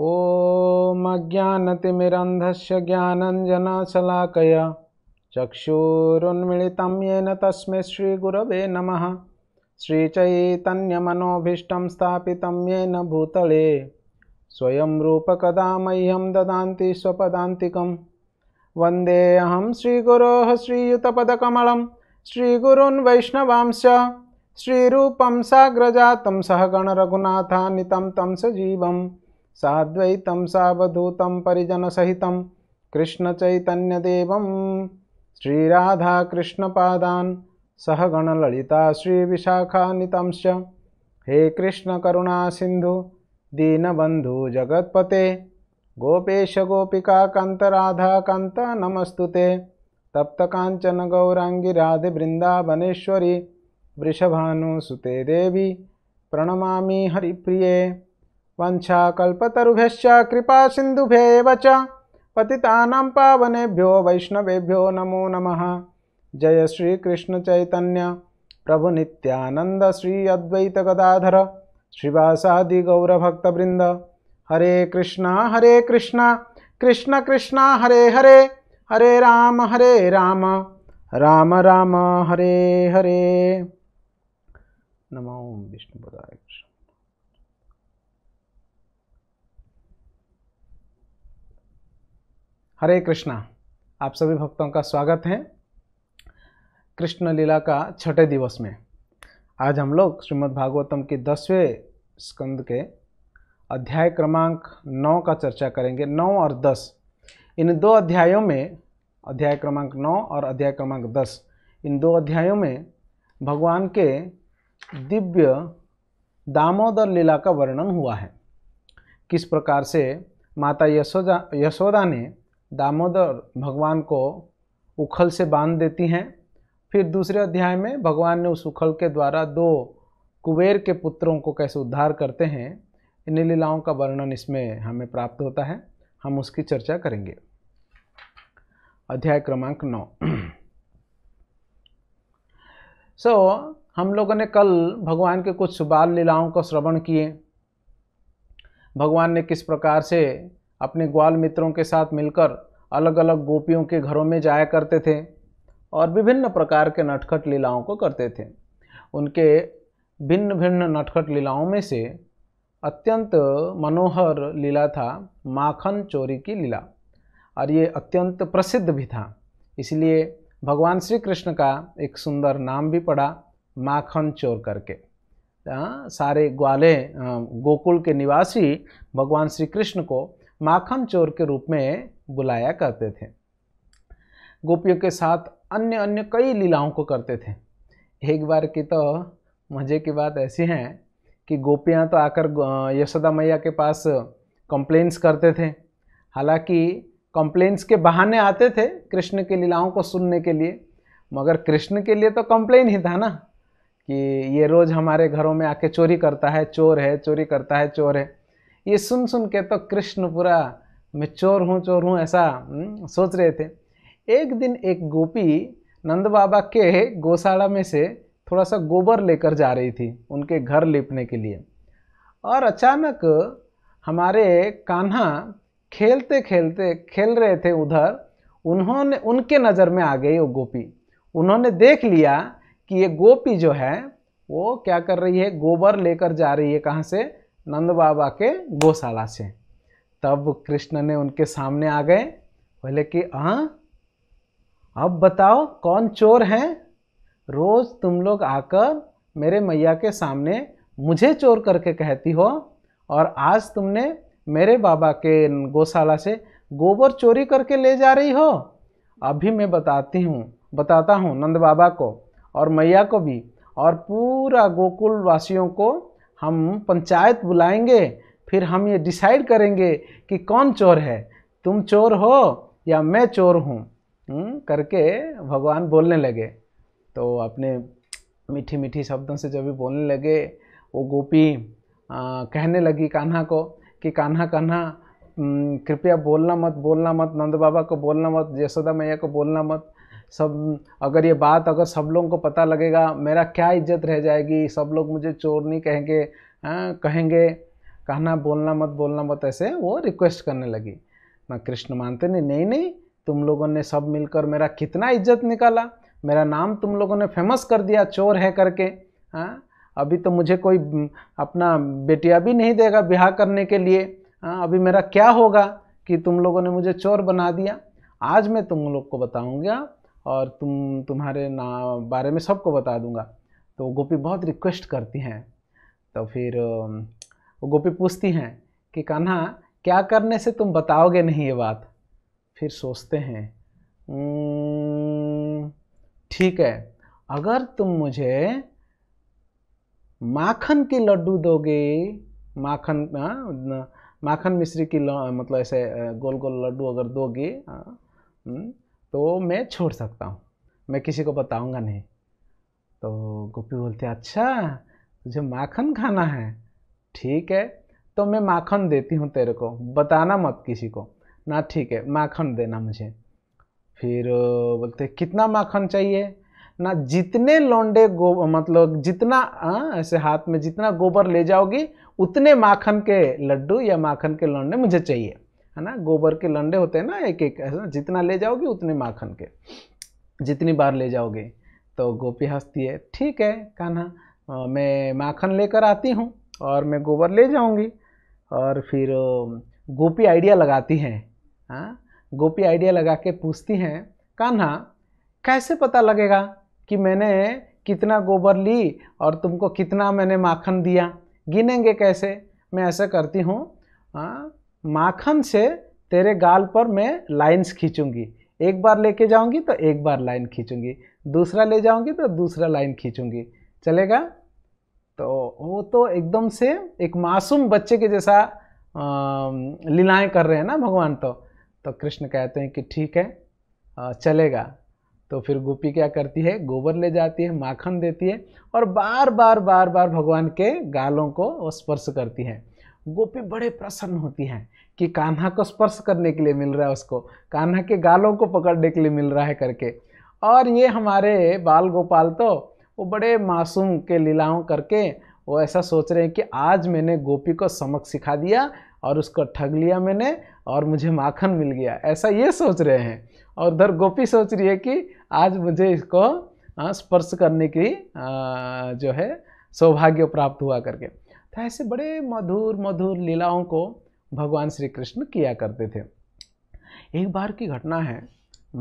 ॐ अज्ञानतिमिरन्धस्य ज्ञानञ्जनशलाकया चक्षुरुन्मिलितं येन तस्में श्रीगुरव नम श्रीचैतन्यमनोभीष्टं स्थापितं येन भूतले स्वयं रूपकदा मह्यं ददान्ति स्वपदान्तिकं वन्देऽहं श्रीगुरोः श्रीयुतपदकमलं श्रीगुरुन् सह श्रीरूपं साग्रजातं सहगणरघुनाथानितं तं सजीवम् साद्वैतम साद्वैतं सावधूतं परिजनसहितं कृष्णचैतन्यदेवं श्रीराधाकृष्णपादान् सहगणललिता श्रीविशाखानितांश्च हे कृष्णकरुणासिन्धु दीनबन्धुजगत्पते गोपेशगोपिकान्तराधाकान्त नमस्तु ते तप्तकाञ्चनगौराङ्गि राधिबृन्दावनेश्वरि वृषभानुसुते देवी प्रणमा हरिप्रिये वंशाकल्पतरुभ्यश्च कृपा च पतितानां पावनेभ्यो वैष्णवेभ्यो नमो नम जय श्री प्रभु प्रभुनित्यानन्द श्री अद्वैतगदाधर गौरभक्तवृंद हरे कृष्णा हरे कृष्णा कृष्ण कृष्णा हरे हरे हरे राम हरे राम राम राम हरे हरे नमो विष्णुपदाय हरे कृष्णा आप सभी भक्तों का स्वागत है कृष्ण लीला का छठे दिवस में आज हम लोग श्रीमद् भागवतम के दसवें स्कंद के अध्याय क्रमांक नौ का चर्चा करेंगे नौ और दस इन दो अध्यायों में अध्याय क्रमांक नौ और अध्याय क्रमांक दस इन दो अध्यायों में भगवान के दिव्य दामोदर लीला का वर्णन हुआ है किस प्रकार से माता यशोदा यशोदा ने दामोदर भगवान को उखल से बांध देती हैं फिर दूसरे अध्याय में भगवान ने उस उखल के द्वारा दो कुबेर के पुत्रों को कैसे उद्धार करते हैं इन लीलाओं का वर्णन इसमें हमें प्राप्त होता है हम उसकी चर्चा करेंगे अध्याय क्रमांक नौ सो so, हम लोगों ने कल भगवान के कुछ बाल लीलाओं का श्रवण किए भगवान ने किस प्रकार से अपने ग्वाल मित्रों के साथ मिलकर अलग अलग गोपियों के घरों में जाया करते थे और विभिन्न प्रकार के नटखट लीलाओं को करते थे उनके भिन्न भिन्न नटखट लीलाओं में से अत्यंत मनोहर लीला था माखन चोरी की लीला और ये अत्यंत प्रसिद्ध भी था इसलिए भगवान श्री कृष्ण का एक सुंदर नाम भी पड़ा माखन चोर करके आ, सारे ग्वाले गोकुल के निवासी भगवान श्री कृष्ण को माखन चोर के रूप में बुलाया करते थे गोपियों के साथ अन्य अन्य कई लीलाओं को करते थे एक बार की तो मज़े की बात ऐसी है कि गोपियाँ तो आकर यशोदा मैया के पास कंप्लेंट्स करते थे हालांकि कंप्लेंट्स के बहाने आते थे कृष्ण के लीलाओं को सुनने के लिए मगर कृष्ण के लिए तो कंप्लेन ही था ना कि ये रोज़ हमारे घरों में आके चोरी करता है चोर है चोरी करता है चोर है ये सुन सुन के तो कृष्ण पूरा मैं चोर हूँ चोर हूँ ऐसा हम्म, सोच रहे थे एक दिन एक गोपी नंद बाबा के गौशाला में से थोड़ा सा गोबर लेकर जा रही थी उनके घर लिपने के लिए और अचानक हमारे कान्हा खेलते खेलते खेल रहे थे उधर उन्होंने उनके नज़र में आ गई वो गोपी उन्होंने देख लिया कि ये गोपी जो है वो क्या कर रही है गोबर लेकर जा रही है कहाँ से नंद बाबा के गौशाला से तब कृष्ण ने उनके सामने आ गए बोले कि हाँ अब बताओ कौन चोर हैं रोज़ तुम लोग आकर मेरे मैया के सामने मुझे चोर करके कहती हो और आज तुमने मेरे बाबा के गौशाला से गोबर चोरी करके ले जा रही हो अभी मैं बताती हूँ बताता हूँ नंद बाबा को और मैया को भी और पूरा गोकुल वासियों को हम पंचायत बुलाएंगे फिर हम ये डिसाइड करेंगे कि कौन चोर है तुम चोर हो या मैं चोर हूँ हम्म, करके भगवान बोलने लगे तो अपने मीठी मीठी शब्दों से जब भी बोलने लगे वो गोपी आ, कहने लगी कान्हा को कि कान्हा कान्हा हम्म, कृपया बोलना मत बोलना मत नंद बाबा को बोलना मत यशोदा मैया को बोलना मत सब अगर ये बात अगर सब लोगों को पता लगेगा मेरा क्या इज्जत रह जाएगी सब लोग मुझे चोर नहीं कहेंगे आ, हाँ, कहेंगे कहना बोलना मत बोलना मत ऐसे वो रिक्वेस्ट करने लगी ना कृष्ण मानते नहीं नहीं नहीं तुम लोगों ने सब मिलकर मेरा कितना इज्जत निकाला मेरा नाम तुम लोगों ने फेमस कर दिया चोर है करके हाँ अभी तो मुझे कोई हम्म, अपना बेटिया भी नहीं देगा ब्याह करने के लिए हाँ अभी मेरा क्या होगा कि तुम लोगों ने मुझे चोर बना दिया आज मैं तुम लोग को बताऊँगा हाँ, और तुम तुम्हारे ना बारे में सबको बता दूंगा तो गोपी बहुत रिक्वेस्ट करती हैं तो फिर वो गोपी पूछती हैं कि कान्हा क्या करने से तुम बताओगे नहीं ये बात फिर सोचते हैं ठीक है अगर तुम मुझे माखन के लड्डू दोगे माखन हाँ, माखन मिश्री की मतलब ऐसे गोल गोल लड्डू अगर दोगे हाँ, तो मैं छोड़ सकता हूँ मैं किसी को बताऊँगा नहीं तो गोपी बोलते अच्छा तुझे माखन खाना है ठीक है तो मैं माखन देती हूँ तेरे को बताना मत किसी को ना ठीक है माखन देना मुझे फिर बोलते कितना माखन चाहिए ना जितने लौंडे गो मतलब जितना आ, ऐसे हाथ में जितना गोबर ले जाओगी उतने माखन के लड्डू या माखन के लौंडे मुझे चाहिए है ना गोबर के लंडे होते हैं ना एक एक ऐसा जितना ले जाओगी उतने माखन के जितनी बार ले जाओगे तो गोपी हंसती है ठीक है कान्हा मैं माखन लेकर आती हूँ और मैं गोबर ले जाऊंगी और फिर गोपी आइडिया लगाती हैं हाँ गोपी आइडिया लगा के पूछती हैं कान्हा कैसे पता लगेगा कि मैंने कितना गोबर ली और तुमको कितना मैंने माखन दिया गिनेंगे कैसे मैं ऐसा करती हूँ हाँ, माखन से तेरे गाल पर मैं लाइंस खींचूँगी एक बार लेके जाऊंगी तो एक बार लाइन खींचूंगी दूसरा ले जाऊंगी तो दूसरा लाइन खींचूंगी चलेगा तो वो तो एकदम से एक मासूम बच्चे के जैसा लीलाएं कर रहे हैं ना भगवान तो तो कृष्ण कहते हैं कि ठीक है चलेगा तो फिर गोपी क्या करती है गोबर ले जाती है माखन देती है और बार बार बार बार भगवान के गालों को स्पर्श करती है गोपी बड़े प्रसन्न होती हैं कि कान्हा को स्पर्श करने के लिए मिल रहा है उसको कान्हा के गालों को पकड़ने के लिए मिल रहा है करके और ये हमारे बाल गोपाल तो वो बड़े मासूम के लीलाओं करके वो ऐसा सोच रहे हैं कि आज मैंने गोपी को समक सिखा दिया और उसको ठग लिया मैंने और मुझे माखन मिल गया ऐसा ये सोच रहे हैं और उधर गोपी सोच रही है कि आज मुझे इसको हाँ, स्पर्श करने की जो है सौभाग्य प्राप्त हुआ करके तो ऐसे बड़े मधुर मधुर लीलाओं को भगवान श्री कृष्ण किया करते थे एक बार की घटना है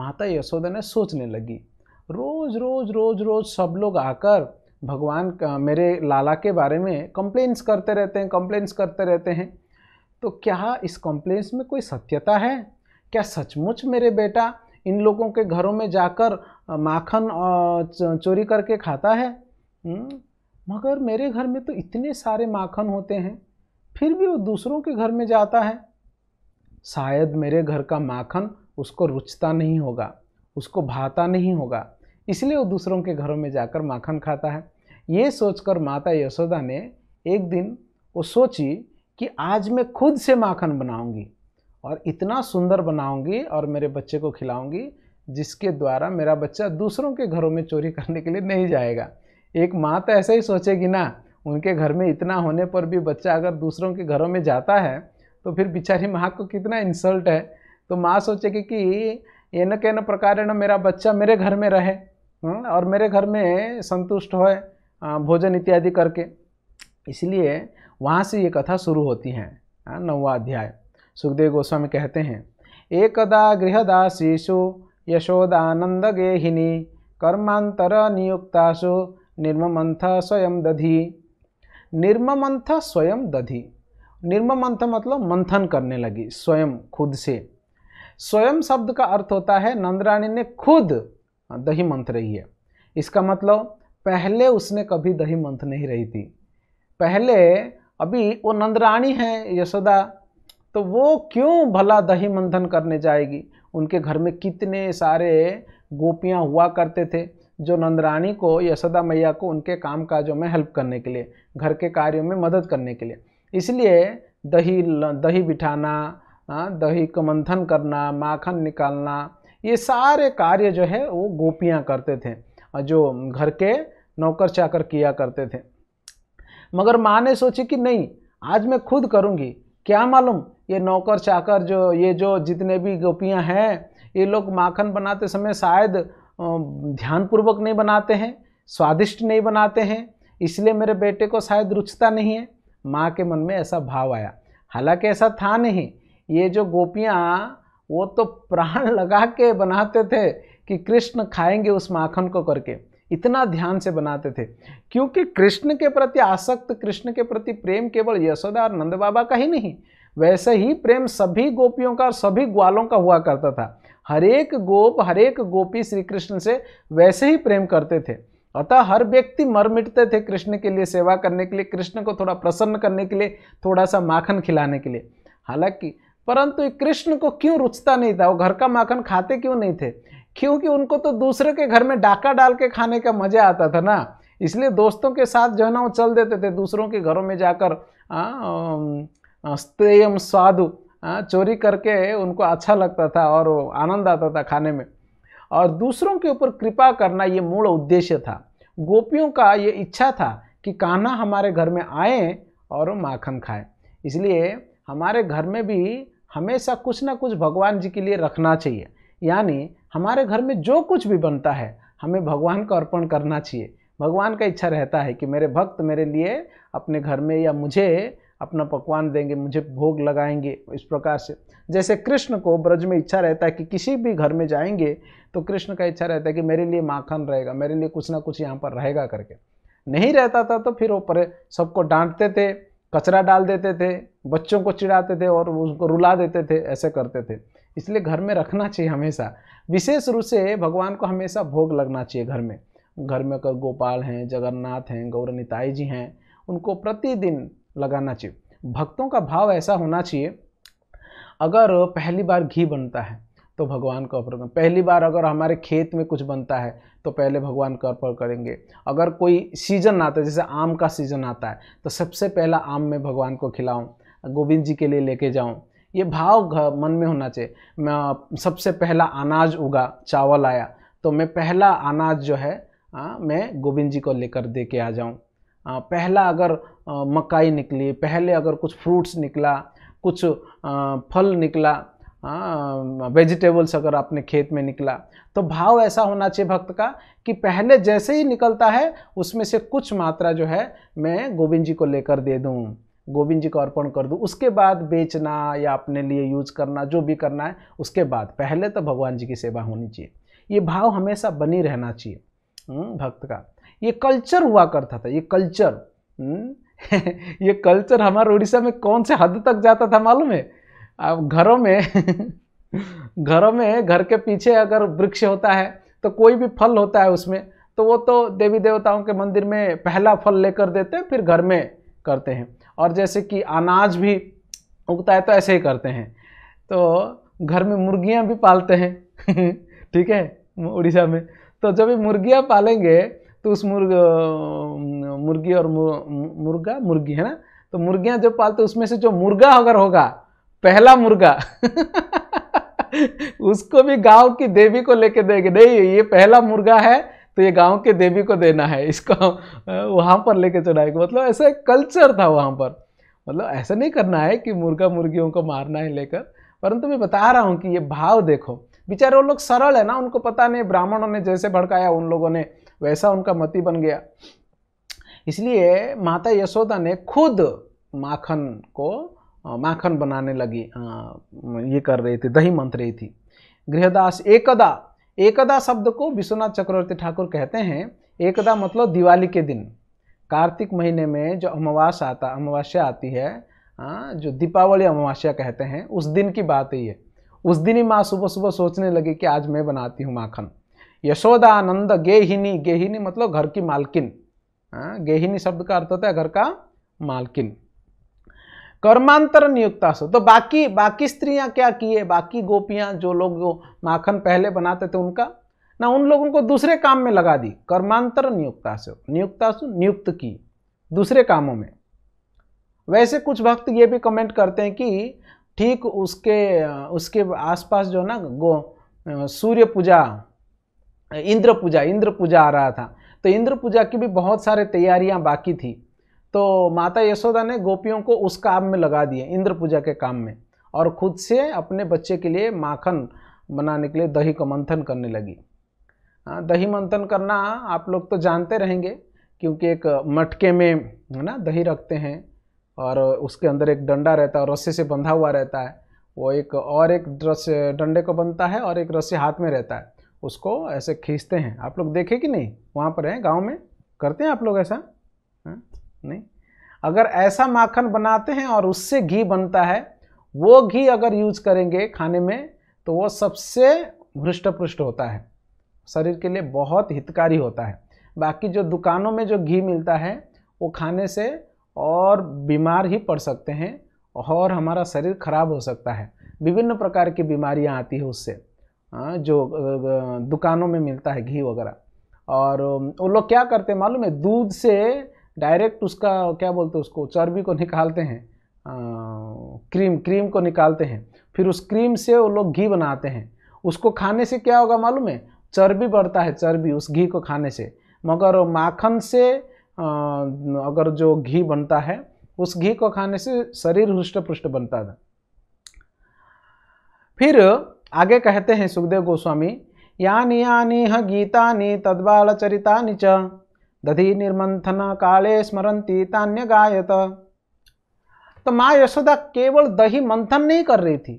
माता यशोदा ने सोचने लगी रोज़ रोज़ रोज़ रोज़ सब लोग आकर भगवान मेरे लाला के बारे में कंप्लेंट्स करते रहते हैं कंप्लेंट्स करते रहते हैं तो क्या इस कंप्लेंट्स में कोई सत्यता है क्या सचमुच मेरे बेटा इन लोगों के घरों में जाकर माखन चोरी करके खाता है हम्म, मगर मेरे घर में तो इतने सारे माखन होते हैं फिर भी वो दूसरों के घर में जाता है शायद मेरे घर का माखन उसको रुचता नहीं होगा उसको भाता नहीं होगा इसलिए वो दूसरों के घरों में जाकर माखन खाता है ये सोचकर माता यशोदा ने एक दिन वो सोची कि आज मैं खुद से माखन बनाऊंगी और इतना सुंदर बनाऊंगी और मेरे बच्चे को खिलाऊंगी जिसके द्वारा मेरा बच्चा दूसरों के घरों में चोरी करने के लिए नहीं जाएगा एक माँ तो ऐसा ही सोचेगी ना उनके घर में इतना होने पर भी बच्चा अगर दूसरों के घरों में जाता है तो फिर बेचारी माँ को कितना इंसल्ट है तो माँ सोचेगी कि प्रकार है ना मेरा बच्चा मेरे घर में रहे हम्म, और मेरे घर में संतुष्ट होए भोजन इत्यादि करके इसलिए वहाँ से ये कथा शुरू होती है नौवा अध्याय सुखदेव गोस्वामी कहते हैं एकदा गृहदासीषु यशोदानंद गेहिनी कर्मांतर नियुक्तासु निर्ममंथ स्वयं दधि निर्ममंथ स्वयं दधि निर्ममंथ मतलब मंथन करने लगी स्वयं खुद से स्वयं शब्द का अर्थ होता है नंदरानी ने खुद दही मंथ रही है इसका मतलब पहले उसने कभी दही मंथ नहीं रही थी पहले अभी वो नंदरानी है यशोदा तो वो क्यों भला दही मंथन करने जाएगी उनके घर में कितने सारे गोपियाँ हुआ करते थे जो नंदरानी को यशोदा मैया को उनके काम काजों में हेल्प करने के लिए घर के कार्यों में मदद करने के लिए इसलिए दही दही बिठाना हाँ दही को मंथन करना माखन निकालना ये सारे कार्य जो है वो गोपियाँ करते थे जो घर के नौकर चाकर किया करते थे मगर माँ ने सोची कि नहीं आज मैं खुद करूँगी क्या मालूम ये नौकर चाकर जो ये जो जितने भी गोपियाँ हैं ये लोग माखन बनाते समय शायद ध्यानपूर्वक नहीं बनाते हैं स्वादिष्ट नहीं बनाते हैं इसलिए मेरे बेटे को शायद रुचता नहीं है माँ के मन में ऐसा भाव आया हालांकि ऐसा था नहीं ये जो गोपियाँ वो तो प्राण लगा के बनाते थे कि कृष्ण खाएंगे उस माखन को करके इतना ध्यान से बनाते थे क्योंकि कृष्ण के प्रति आसक्त कृष्ण के प्रति प्रेम केवल यशोदा और नंद बाबा का ही नहीं वैसे ही प्रेम सभी गोपियों का और सभी ग्वालों का हुआ करता था हरेक गोप हरेक गोपी श्री कृष्ण से वैसे ही प्रेम करते थे अतः हर व्यक्ति मर मिटते थे कृष्ण के लिए सेवा करने के लिए कृष्ण को थोड़ा प्रसन्न करने के लिए थोड़ा सा माखन खिलाने के लिए हालांकि परंतु कृष्ण को क्यों रुचता नहीं था वो घर का माखन खाते क्यों नहीं थे क्योंकि उनको तो दूसरे के घर में डाका डाल के खाने का मजा आता था ना इसलिए दोस्तों के साथ जो है ना वो चल देते थे दूसरों के घरों में जाकर स्त्रेयम स्वादु आ, चोरी करके उनको अच्छा लगता था और आनंद आता था खाने में और दूसरों के ऊपर कृपा करना ये मूल उद्देश्य था गोपियों का ये इच्छा था कि कान्हा हमारे घर में आए और माखन खाए इसलिए हमारे घर में भी हमेशा कुछ ना कुछ भगवान जी के लिए रखना चाहिए यानी हमारे घर में जो कुछ भी बनता है हमें भगवान को अर्पण करना चाहिए भगवान का इच्छा रहता है कि मेरे भक्त मेरे लिए अपने घर में या मुझे अपना पकवान देंगे मुझे भोग लगाएंगे इस प्रकार से जैसे कृष्ण को ब्रज में इच्छा रहता है कि किसी भी घर में जाएंगे तो कृष्ण का इच्छा रहता है कि मेरे लिए माखन रहेगा मेरे लिए कुछ ना कुछ यहाँ पर रहेगा करके नहीं रहता था तो फिर वो परे सबको डांटते थे कचरा डाल देते थे बच्चों को चिढ़ाते थे और उसको रुला देते थे ऐसे करते थे इसलिए घर में रखना चाहिए हमेशा विशेष रूप से भगवान को हमेशा भोग लगना चाहिए घर में घर में अगर गोपाल हैं जगन्नाथ हैं गौरनीताई जी हैं उनको प्रतिदिन लगाना चाहिए भक्तों का भाव ऐसा होना चाहिए अगर पहली बार घी बनता है तो भगवान को अर्पण पहली बार अगर हमारे खेत में कुछ बनता है तो पहले भगवान को अर्पण करेंगे अगर कोई सीजन आता है जैसे आम का सीजन आता है तो सबसे पहला आम मैं भगवान को खिलाऊं गोविंद जी के लिए लेके जाऊं ये भाव मन में होना चाहिए मैं सबसे पहला अनाज उगा चावल आया तो मैं पहला अनाज जो है आ, मैं गोविंद जी को लेकर दे के आ जाऊँ पहला अगर आ, मकाई निकली पहले अगर कुछ फ्रूट्स निकला कुछ आ, फल निकला वेजिटेबल्स हाँ, अगर आपने खेत में निकला तो भाव ऐसा होना चाहिए भक्त का कि पहले जैसे ही निकलता है उसमें से कुछ मात्रा जो है मैं गोविंद जी को लेकर दे दूँ गोविंद जी को अर्पण कर दूँ उसके बाद बेचना या अपने लिए यूज करना जो भी करना है उसके बाद पहले तो भगवान जी की सेवा होनी चाहिए ये भाव हमेशा बनी रहना चाहिए हम्म, भक्त का ये कल्चर हुआ करता था ये कल्चर हम्म, ये कल्चर हमारे उड़ीसा में कौन से हद तक जाता था मालूम है अब घरों में घरों में घर के पीछे अगर वृक्ष होता है तो कोई भी फल होता है उसमें तो वो तो देवी देवताओं के मंदिर में पहला फल लेकर देते हैं फिर घर में करते हैं और जैसे कि अनाज भी उगता है तो ऐसे ही करते हैं तो घर में मुर्गियां भी पालते हैं ठीक है उड़ीसा में तो जब ये मुर्गियाँ पालेंगे तो उस मुर्ग मुर्गी और मुर्गा मुर्गी है ना तो मुर्गियाँ जो पालते उसमें से जो मुर्गा अगर होगा पहला मुर्गा उसको भी गांव की देवी को लेके देंगे नहीं ये पहला मुर्गा है तो ये गांव के देवी को देना है इसको वहाँ पर लेके चढ़ाएगा मतलब ऐसा एक कल्चर था वहाँ पर मतलब ऐसा नहीं करना है कि मुर्गा मुर्गियों को मारना है लेकर परंतु मैं बता रहा हूँ कि ये भाव देखो बेचारे वो लोग सरल है ना उनको पता नहीं ब्राह्मणों ने जैसे भड़काया उन लोगों ने वैसा उनका मति बन गया इसलिए माता यशोदा ने खुद माखन को माखन बनाने लगी ये कर रही थी दही मंथ रही थी गृहदास एकदा एकदा शब्द को विश्वनाथ चक्रवर्ती ठाकुर कहते हैं एकदा मतलब दिवाली के दिन कार्तिक महीने में जो अमावास आता अमावस्या आती है जो दीपावली अमावस्या कहते हैं उस दिन की बात ही है उस दिन ही माँ सुबह सुबह सोचने लगी कि आज मैं बनाती हूँ माखन यशोदा आनंद गेहिनी गेहिनी मतलब घर की मालकिन गेहिनी शब्द का अर्थ होता है घर का मालकिन कर्मांतर नियुक्ता सो तो बाकी बाकी स्त्रियां क्या किए बाकी गोपियां जो लोग माखन पहले बनाते थे उनका ना उन लोगों को दूसरे काम में लगा दी कर्मांतर नियुक्ता से नियुक्ता सु नियुक्त की दूसरे कामों में वैसे कुछ भक्त ये भी कमेंट करते हैं कि ठीक उसके उसके आसपास जो ना गो सूर्य पूजा इंद्र पूजा इंद्र पूजा आ रहा था तो इंद्र पूजा की भी बहुत सारे तैयारियां बाकी थी तो माता यशोदा ने गोपियों को उस काम में लगा दिए इंद्र पूजा के काम में और खुद से अपने बच्चे के लिए माखन बनाने के लिए दही का मंथन करने लगी हाँ, दही मंथन करना आप लोग तो जानते रहेंगे क्योंकि एक मटके में है ना दही रखते हैं और उसके अंदर एक डंडा रहता है और रस्सी से बंधा हुआ रहता है वो एक और एक रस्सी डंडे को बनता है और एक रस्सी हाथ में रहता है उसको ऐसे खींचते हैं आप लोग देखे कि नहीं वहाँ पर हैं गाँव में करते हैं आप लोग ऐसा नहीं अगर ऐसा माखन बनाते हैं और उससे घी बनता है वो घी अगर यूज करेंगे खाने में तो वो सबसे हृष्ट पृष्ट होता है शरीर के लिए बहुत हितकारी होता है बाकी जो दुकानों में जो घी मिलता है वो खाने से और बीमार ही पड़ सकते हैं और हमारा शरीर खराब हो सकता है विभिन्न प्रकार की बीमारियां आती है उससे हाँ, जो दुकानों में मिलता है घी वगैरह और वो लोग क्या करते हैं मालूम है दूध से डायरेक्ट उसका क्या बोलते हैं उसको चर्बी को निकालते हैं आ, क्रीम क्रीम को निकालते हैं फिर उस क्रीम से वो लोग घी बनाते हैं उसको खाने से क्या होगा मालूम है चर्बी बढ़ता है चर्बी उस घी को खाने से मगर माखन से आ, अगर जो घी बनता है उस घी को खाने से शरीर हृष्ट पुष्ट बनता था फिर आगे कहते हैं सुखदेव गोस्वामी यानी यानी ह गीता तद्बाल चरिता च दधी निर्मंथन काले स्मरंती तान्य गायत तो माँ यशोदा केवल दही मंथन नहीं कर रही थी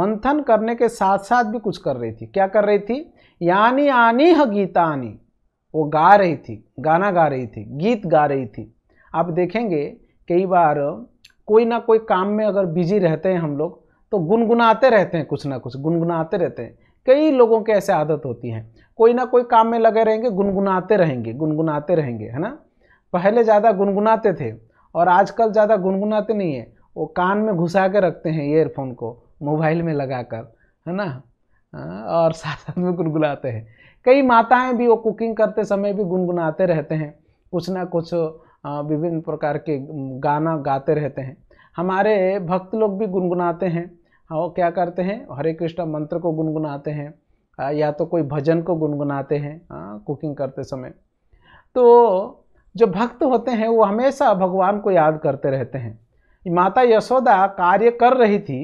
मंथन करने के साथ साथ भी कुछ कर रही थी क्या कर रही थी यानी आनी है गीतानी वो गा रही थी गाना गा रही थी गीत गा रही थी आप देखेंगे कई बार कोई ना कोई काम में अगर बिजी रहते हैं हम लोग तो गुनगुनाते रहते हैं कुछ ना कुछ गुनगुनाते रहते हैं कई लोगों के ऐसे आदत होती हैं कोई ना कोई काम में लगे रहेंगे गुनगुनाते रहेंगे गुनगुनाते रहेंगे है ना पहले ज़्यादा गुनगुनाते थे और आजकल ज़्यादा गुनगुनाते नहीं है वो कान में घुसा के रखते हैं ईयरफोन को मोबाइल में लगा कर है ना हाँ, और साथ साथ में गुनगुनाते हैं कई माताएं भी वो कुकिंग करते समय भी गुनगुनाते रहते हैं कुछ ना कुछ विभिन्न प्रकार के गाना गाते रहते हैं हमारे भक्त लोग भी गुनगुनाते हैं और हाँ, क्या करते हैं हरे कृष्णा मंत्र को गुनगुनाते हैं हाँ, या तो कोई भजन को गुनगुनाते हैं कुकिंग हाँ, करते समय तो जो भक्त होते हैं वो हमेशा भगवान को याद करते रहते हैं माता यशोदा कार्य कर रही थी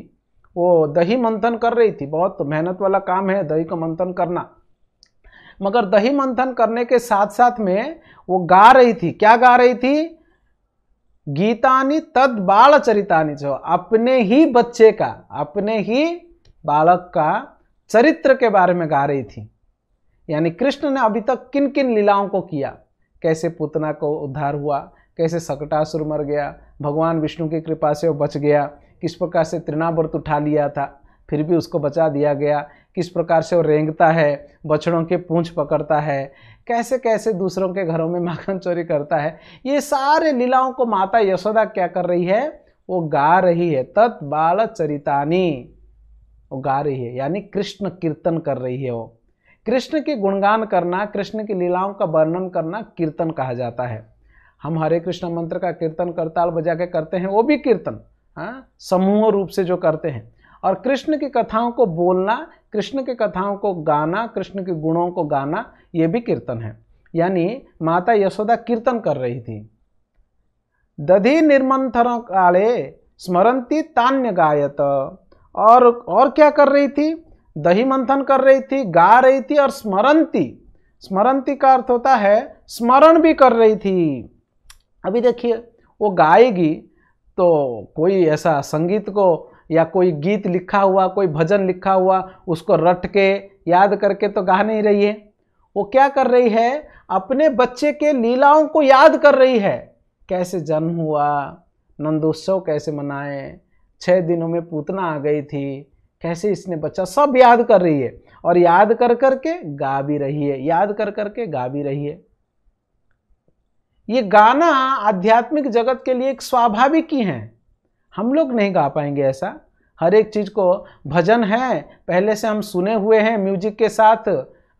वो दही मंथन कर रही थी बहुत मेहनत वाला काम है दही को मंथन करना मगर दही मंथन करने के साथ साथ में वो गा रही थी क्या गा रही थी गीतानी तद बाल चरितानी जो अपने ही बच्चे का अपने ही बालक का चरित्र के बारे में गा रही थी यानी कृष्ण ने अभी तक किन किन लीलाओं को किया कैसे पुतना को उद्धार हुआ कैसे सकटासुर मर गया भगवान विष्णु की कृपा से वो बच गया किस प्रकार से त्रिनाव्रत उठा लिया था फिर भी उसको बचा दिया गया किस प्रकार से वो रेंगता है बछड़ों के पूंछ पकड़ता है कैसे कैसे दूसरों के घरों में माखन चोरी करता है ये सारे लीलाओं को माता यशोदा क्या कर रही है वो गा रही है तत् बाल चरितानी वो गा रही है यानी कृष्ण कीर्तन कर रही है वो कृष्ण के गुणगान करना कृष्ण की लीलाओं का वर्णन करना कीर्तन कहा जाता है हम हरे कृष्ण मंत्र का कीर्तन करताल बजा के करते हैं वो भी कीर्तन हाँ, समूह रूप से जो करते हैं और कृष्ण की कथाओं को बोलना कृष्ण की कथाओं को गाना कृष्ण के गुणों को गाना ये भी कीर्तन है यानी माता यशोदा कीर्तन कर रही थी दधि निर्मंथन काले स्मरंती तान्य गायत और और क्या कर रही थी दही मंथन कर रही थी गा रही थी और स्मरंती स्मरंती का अर्थ होता है स्मरण भी कर रही थी अभी देखिए वो गाएगी तो कोई ऐसा संगीत को या कोई गीत लिखा हुआ कोई भजन लिखा हुआ उसको रट के याद करके तो गा नहीं रही है वो क्या कर रही है अपने बच्चे के लीलाओं को याद कर रही है कैसे जन्म हुआ नंदोत्सव कैसे मनाएं छः दिनों में पूतना आ गई थी कैसे इसने बच्चा सब याद कर रही है और याद कर कर के गा भी रही है याद कर कर के गा भी रही है ये गाना आध्यात्मिक जगत के लिए एक स्वाभाविक ही है हम लोग नहीं गा पाएंगे ऐसा हर एक चीज़ को भजन है पहले से हम सुने हुए हैं म्यूजिक के साथ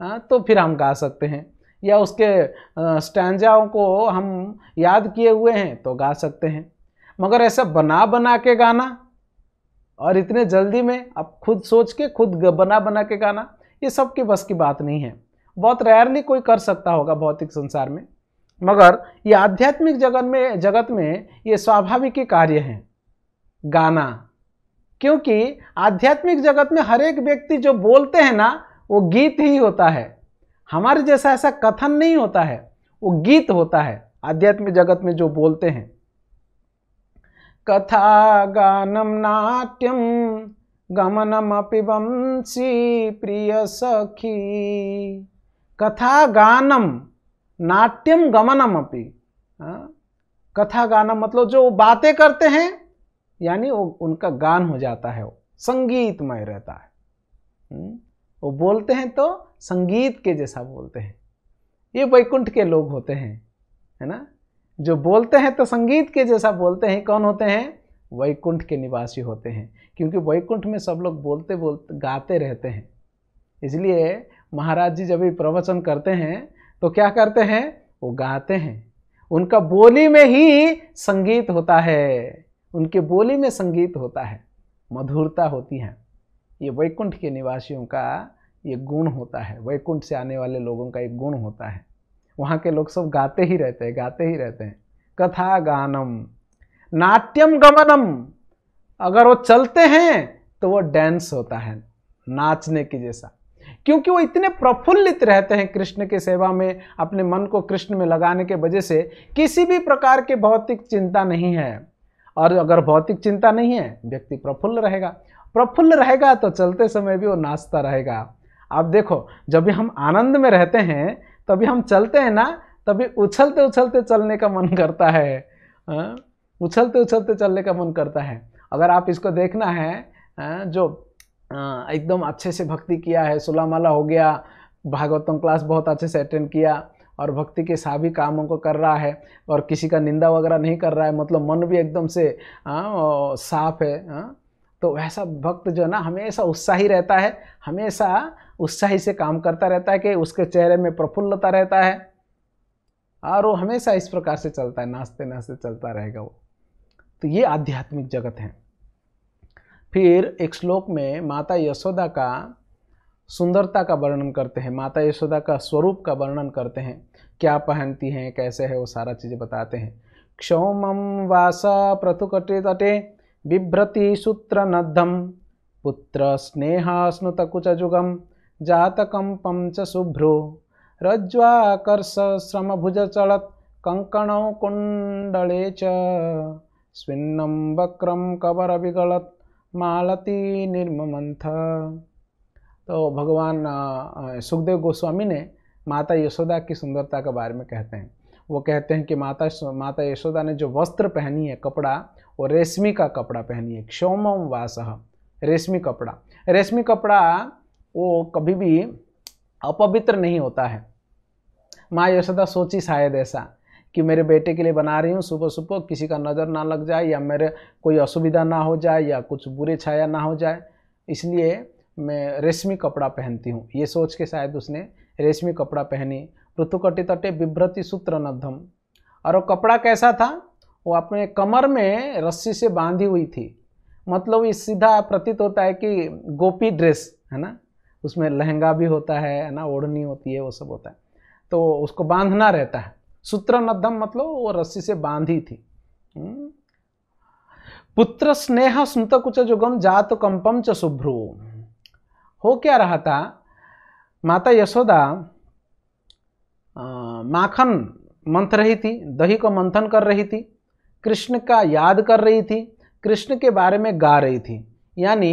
हाँ, तो फिर हम गा सकते हैं या उसके स्टैंजाओं को हम याद किए हुए हैं तो गा सकते हैं मगर ऐसा बना बना के गाना और इतने जल्दी में आप खुद सोच के खुद बना बना के गाना ये सबके बस की बात नहीं है बहुत रेयरली कोई कर सकता होगा भौतिक संसार में मगर ये आध्यात्मिक जगत में जगत में ये स्वाभाविक कार्य हैं गाना क्योंकि आध्यात्मिक जगत में हर एक व्यक्ति जो बोलते हैं ना वो गीत ही होता है हमारे जैसा ऐसा कथन नहीं होता है वो गीत होता है आध्यात्मिक जगत में जो बोलते हैं कथा गानम नाट्यम गमनमपि वंशी प्रिय सखी कथा गानम नाट्यम गमनम अपि हाँ? कथा गानम मतलब जो बातें करते हैं यानी वो उनका गान हो जाता है वो संगीतमय रहता है हम्म? वो बोलते हैं तो संगीत के जैसा बोलते हैं ये वैकुंठ के लोग होते हैं है ना जो बोलते हैं तो संगीत के जैसा बोलते हैं कौन होते हैं वैकुंठ के निवासी होते हैं क्योंकि वैकुंठ में सब लोग बोलते बोलते गाते रहते हैं इसलिए महाराज जी जब भी प्रवचन करते हैं तो क्या करते हैं वो गाते हैं उनका बोली में ही संगीत होता है उनके बोली में संगीत होता है मधुरता होती है ये वैकुंठ के निवासियों का ये गुण होता है वैकुंठ से आने वाले लोगों का एक गुण होता है वहाँ के लोग सब गाते ही रहते हैं गाते ही रहते हैं कथा गानम नाट्यम गमनम अगर वो चलते हैं तो वो डांस होता है नाचने की जैसा क्योंकि वो इतने प्रफुल्लित रहते हैं कृष्ण के सेवा में अपने मन को कृष्ण में लगाने के वजह से किसी भी प्रकार के भौतिक चिंता नहीं है और अगर भौतिक चिंता नहीं है व्यक्ति प्रफुल्ल रहेगा प्रफुल्ल रहेगा तो चलते समय भी वो नाचता रहेगा आप देखो जब भी हम आनंद में रहते हैं तभी हम चलते हैं ना तभी उछलते उछलते चलने का मन करता है आ? हाँ? उछलते उछलते चलने का मन करता है अगर आप इसको देखना है आ? हाँ, जो हाँ, एकदम अच्छे से भक्ति किया है सुलामाला हो गया भागवतम क्लास बहुत अच्छे से अटेंड किया और भक्ति के सभी कामों को कर रहा है और किसी का निंदा वगैरह नहीं कर रहा है मतलब मन भी एकदम से आ, साफ है आ, तो वैसा भक्त जो है ना हमेशा उत्साही रहता है हमेशा उत्साही से काम करता रहता है कि उसके चेहरे में प्रफुल्लता रहता है और वो हमेशा इस प्रकार से चलता है नाचते नाचते चलता रहेगा वो तो ये आध्यात्मिक जगत है फिर एक श्लोक में माता यशोदा का सुंदरता का वर्णन करते हैं माता यशोदा का स्वरूप का वर्णन करते हैं क्या पहनती हैं कैसे है वो सारा चीज़ें बताते हैं क्षौम वासा प्रथुकटे तटे बिभ्रति पुत्र पुत्रस्नेहास्नुतकुचजुगं जातकंपम च शुभ्रो रज्ज्वाकर्षश्रमभुजचलत् कंकण कुंडले चिन्नम वक्रम कवर कवरविगलत् मालती निर्ममंथ तो भगवान सुखदेव गोस्वामी ने माता यशोदा की सुंदरता के बारे में कहते हैं वो कहते हैं कि माता माता यशोदा ने जो वस्त्र पहनी है कपड़ा और रेशमी का कपड़ा पहनिए क्षोमम वासह रेशमी कपड़ा रेशमी कपड़ा वो कभी भी अपवित्र नहीं होता है माँ यशोदा सोची शायद ऐसा कि मेरे बेटे के लिए बना रही हूँ सुबह सुबह किसी का नज़र ना लग जाए या मेरे कोई असुविधा ना हो जाए या कुछ बुरे छाया ना हो जाए इसलिए मैं रेशमी कपड़ा पहनती हूँ ये सोच के शायद उसने रेशमी कपड़ा पहनी ऋतुकटी तटे विभ्रति सूत्र नद्धम और वो कपड़ा कैसा था वो अपने कमर में रस्सी से बांधी हुई थी मतलब ये सीधा प्रतीत होता है कि गोपी ड्रेस है ना उसमें लहंगा भी होता है है ना ओढ़नी होती है वो सब होता है तो उसको बांधना रहता है सूत्र नद्धम मतलब वो रस्सी से बांधी थी हम्म। पुत्र स्नेह सुनत कुछ जुगम जात कंपम च शुभ्रु हो क्या रहा था माता यशोदा माखन मंथ रही थी दही को मंथन कर रही थी कृष्ण का याद कर रही थी कृष्ण के बारे में गा रही थी यानी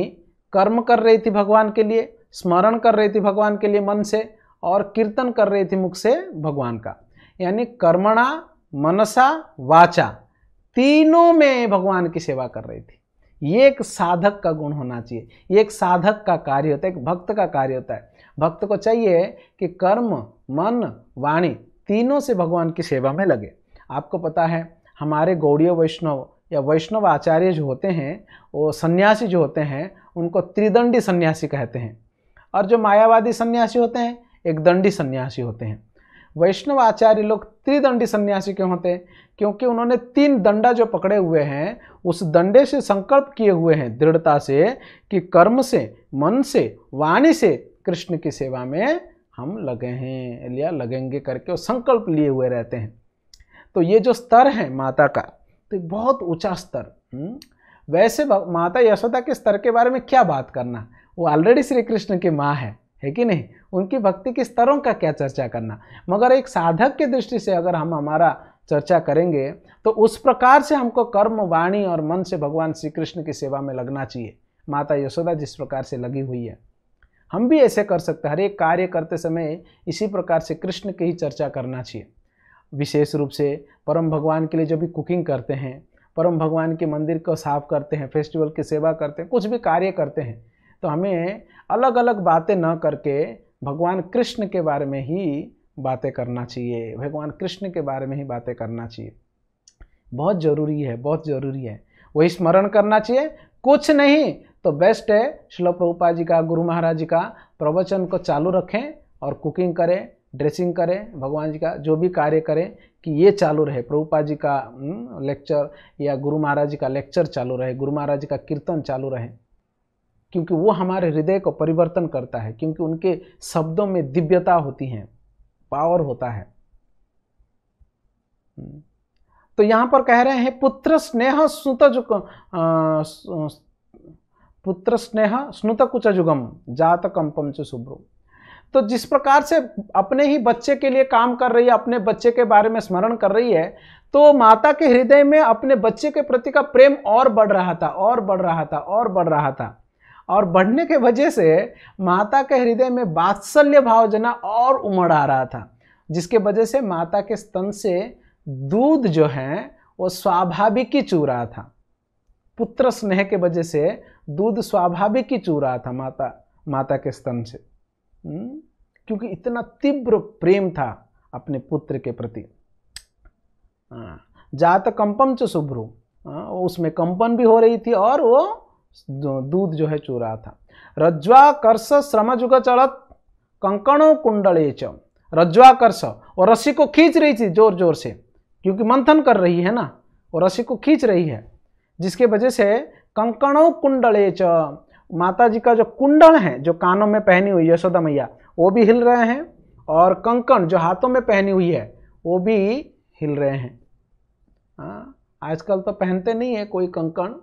कर्म कर रही थी भगवान के लिए स्मरण कर रही थी भगवान के लिए मन से और कीर्तन कर रही थी मुख से भगवान का यानी कर्मणा मनसा वाचा तीनों में भगवान की सेवा कर रही थी ये एक साधक का गुण होना चाहिए ये एक साधक का कार्य होता है एक भक्त का कार्य होता है भक्त को चाहिए कि कर्म मन वाणी तीनों से भगवान की सेवा में लगे आपको पता है हमारे गौड़ीय वैष्णव या वैष्णव आचार्य जो होते हैं वो सन्यासी जो होते हैं उनको त्रिदंडी सन्यासी कहते हैं और जो मायावादी सन्यासी होते हैं एक दंडी सन्यासी होते हैं वैष्णव आचार्य लोग त्रिदंडी सन्यासी क्यों होते हैं क्योंकि उन्होंने तीन दंडा जो पकड़े हुए हैं उस दंडे से संकल्प किए हुए हैं दृढ़ता से कि कर्म से मन से वाणी से कृष्ण की सेवा में हम लगे हैं या लगेंगे करके वो संकल्प लिए हुए रहते हैं तो ये जो स्तर है माता का तो बहुत ऊंचा स्तर हम्म, वैसे माता यशोदा के स्तर के बारे में क्या बात करना वो ऑलरेडी श्री कृष्ण की माँ है है कि नहीं उनकी भक्ति के स्तरों का क्या चर्चा करना मगर एक साधक के दृष्टि से अगर हम हमारा चर्चा करेंगे तो उस प्रकार से हमको कर्म वाणी और मन से भगवान श्री कृष्ण की सेवा में लगना चाहिए माता यशोदा जिस प्रकार से लगी हुई है हम भी ऐसे कर सकते हर एक कार्य करते समय इसी प्रकार से कृष्ण की ही चर्चा करना चाहिए विशेष रूप से परम भगवान के लिए जो भी कुकिंग करते हैं परम भगवान के मंदिर को साफ करते हैं फेस्टिवल की सेवा करते हैं कुछ भी कार्य करते हैं तो हमें अलग अलग बातें न करके भगवान कृष्ण के बारे में ही बातें करना चाहिए भगवान कृष्ण के बारे में ही बातें करना चाहिए बहुत ज़रूरी है बहुत ज़रूरी है वही स्मरण करना चाहिए कुछ नहीं तो बेस्ट है श्लोक प्रभुपा जी का गुरु महाराज जी का प्रवचन को चालू रखें और कुकिंग करें ड्रेसिंग करें भगवान जी का जो भी कार्य करें कि ये चालू रहे प्रभुपा जी का लेक्चर हम्म, या गुरु महाराज जी का लेक्चर चालू रहे गुरु महाराज जी का कीर्तन चालू रहे क्योंकि वो हमारे हृदय को परिवर्तन करता है क्योंकि उनके शब्दों में दिव्यता होती है पावर होता है हम्म, तो यहाँ पर कह रहे हैं पुत्र स्नेह सुत जुग पुत्र स्नेह स्नुत कुच जुगम जात कंपम चुभ्रु तो जिस प्रकार से अपने ही बच्चे के लिए काम कर रही है अपने बच्चे के बारे में स्मरण कर रही है तो माता के हृदय में अपने बच्चे के प्रति का प्रेम और बढ़ रहा था और बढ़ रहा था और बढ़ रहा था और बढ़ने के वजह से माता के हृदय में बात्सल्य भाव जना और उमड़ आ रहा था जिसके वजह से माता के स्तन से दूध जो है वो स्वाभाविक ही चू रहा था पुत्र स्नेह के वजह से दूध स्वाभाविक ही चू रहा था माता माता के स्तन से हम्म? क्योंकि इतना तीव्र प्रेम था अपने पुत्र के प्रति हाँ। जात कंपम च शुभ्रु हाँ, उसमें कंपन भी हो रही थी और वो दूध जो है चू रहा था रज्वाकर्ष श्रमजुग चढ़त कंकणों कुंडले च रज्वाकर्ष और रस्सी को खींच रही थी जोर जोर से क्योंकि मंथन कर रही है ना और रस्सी को खींच रही है जिसके वजह से कंकणों कुंडले च माता जी का जो कुंडल है जो कानों में पहनी हुई यशोदा मैया वो भी हिल रहे हैं और कंकण जो हाथों में पहनी हुई है वो भी हिल रहे हैं हाँ, आजकल तो पहनते नहीं है कोई कंकण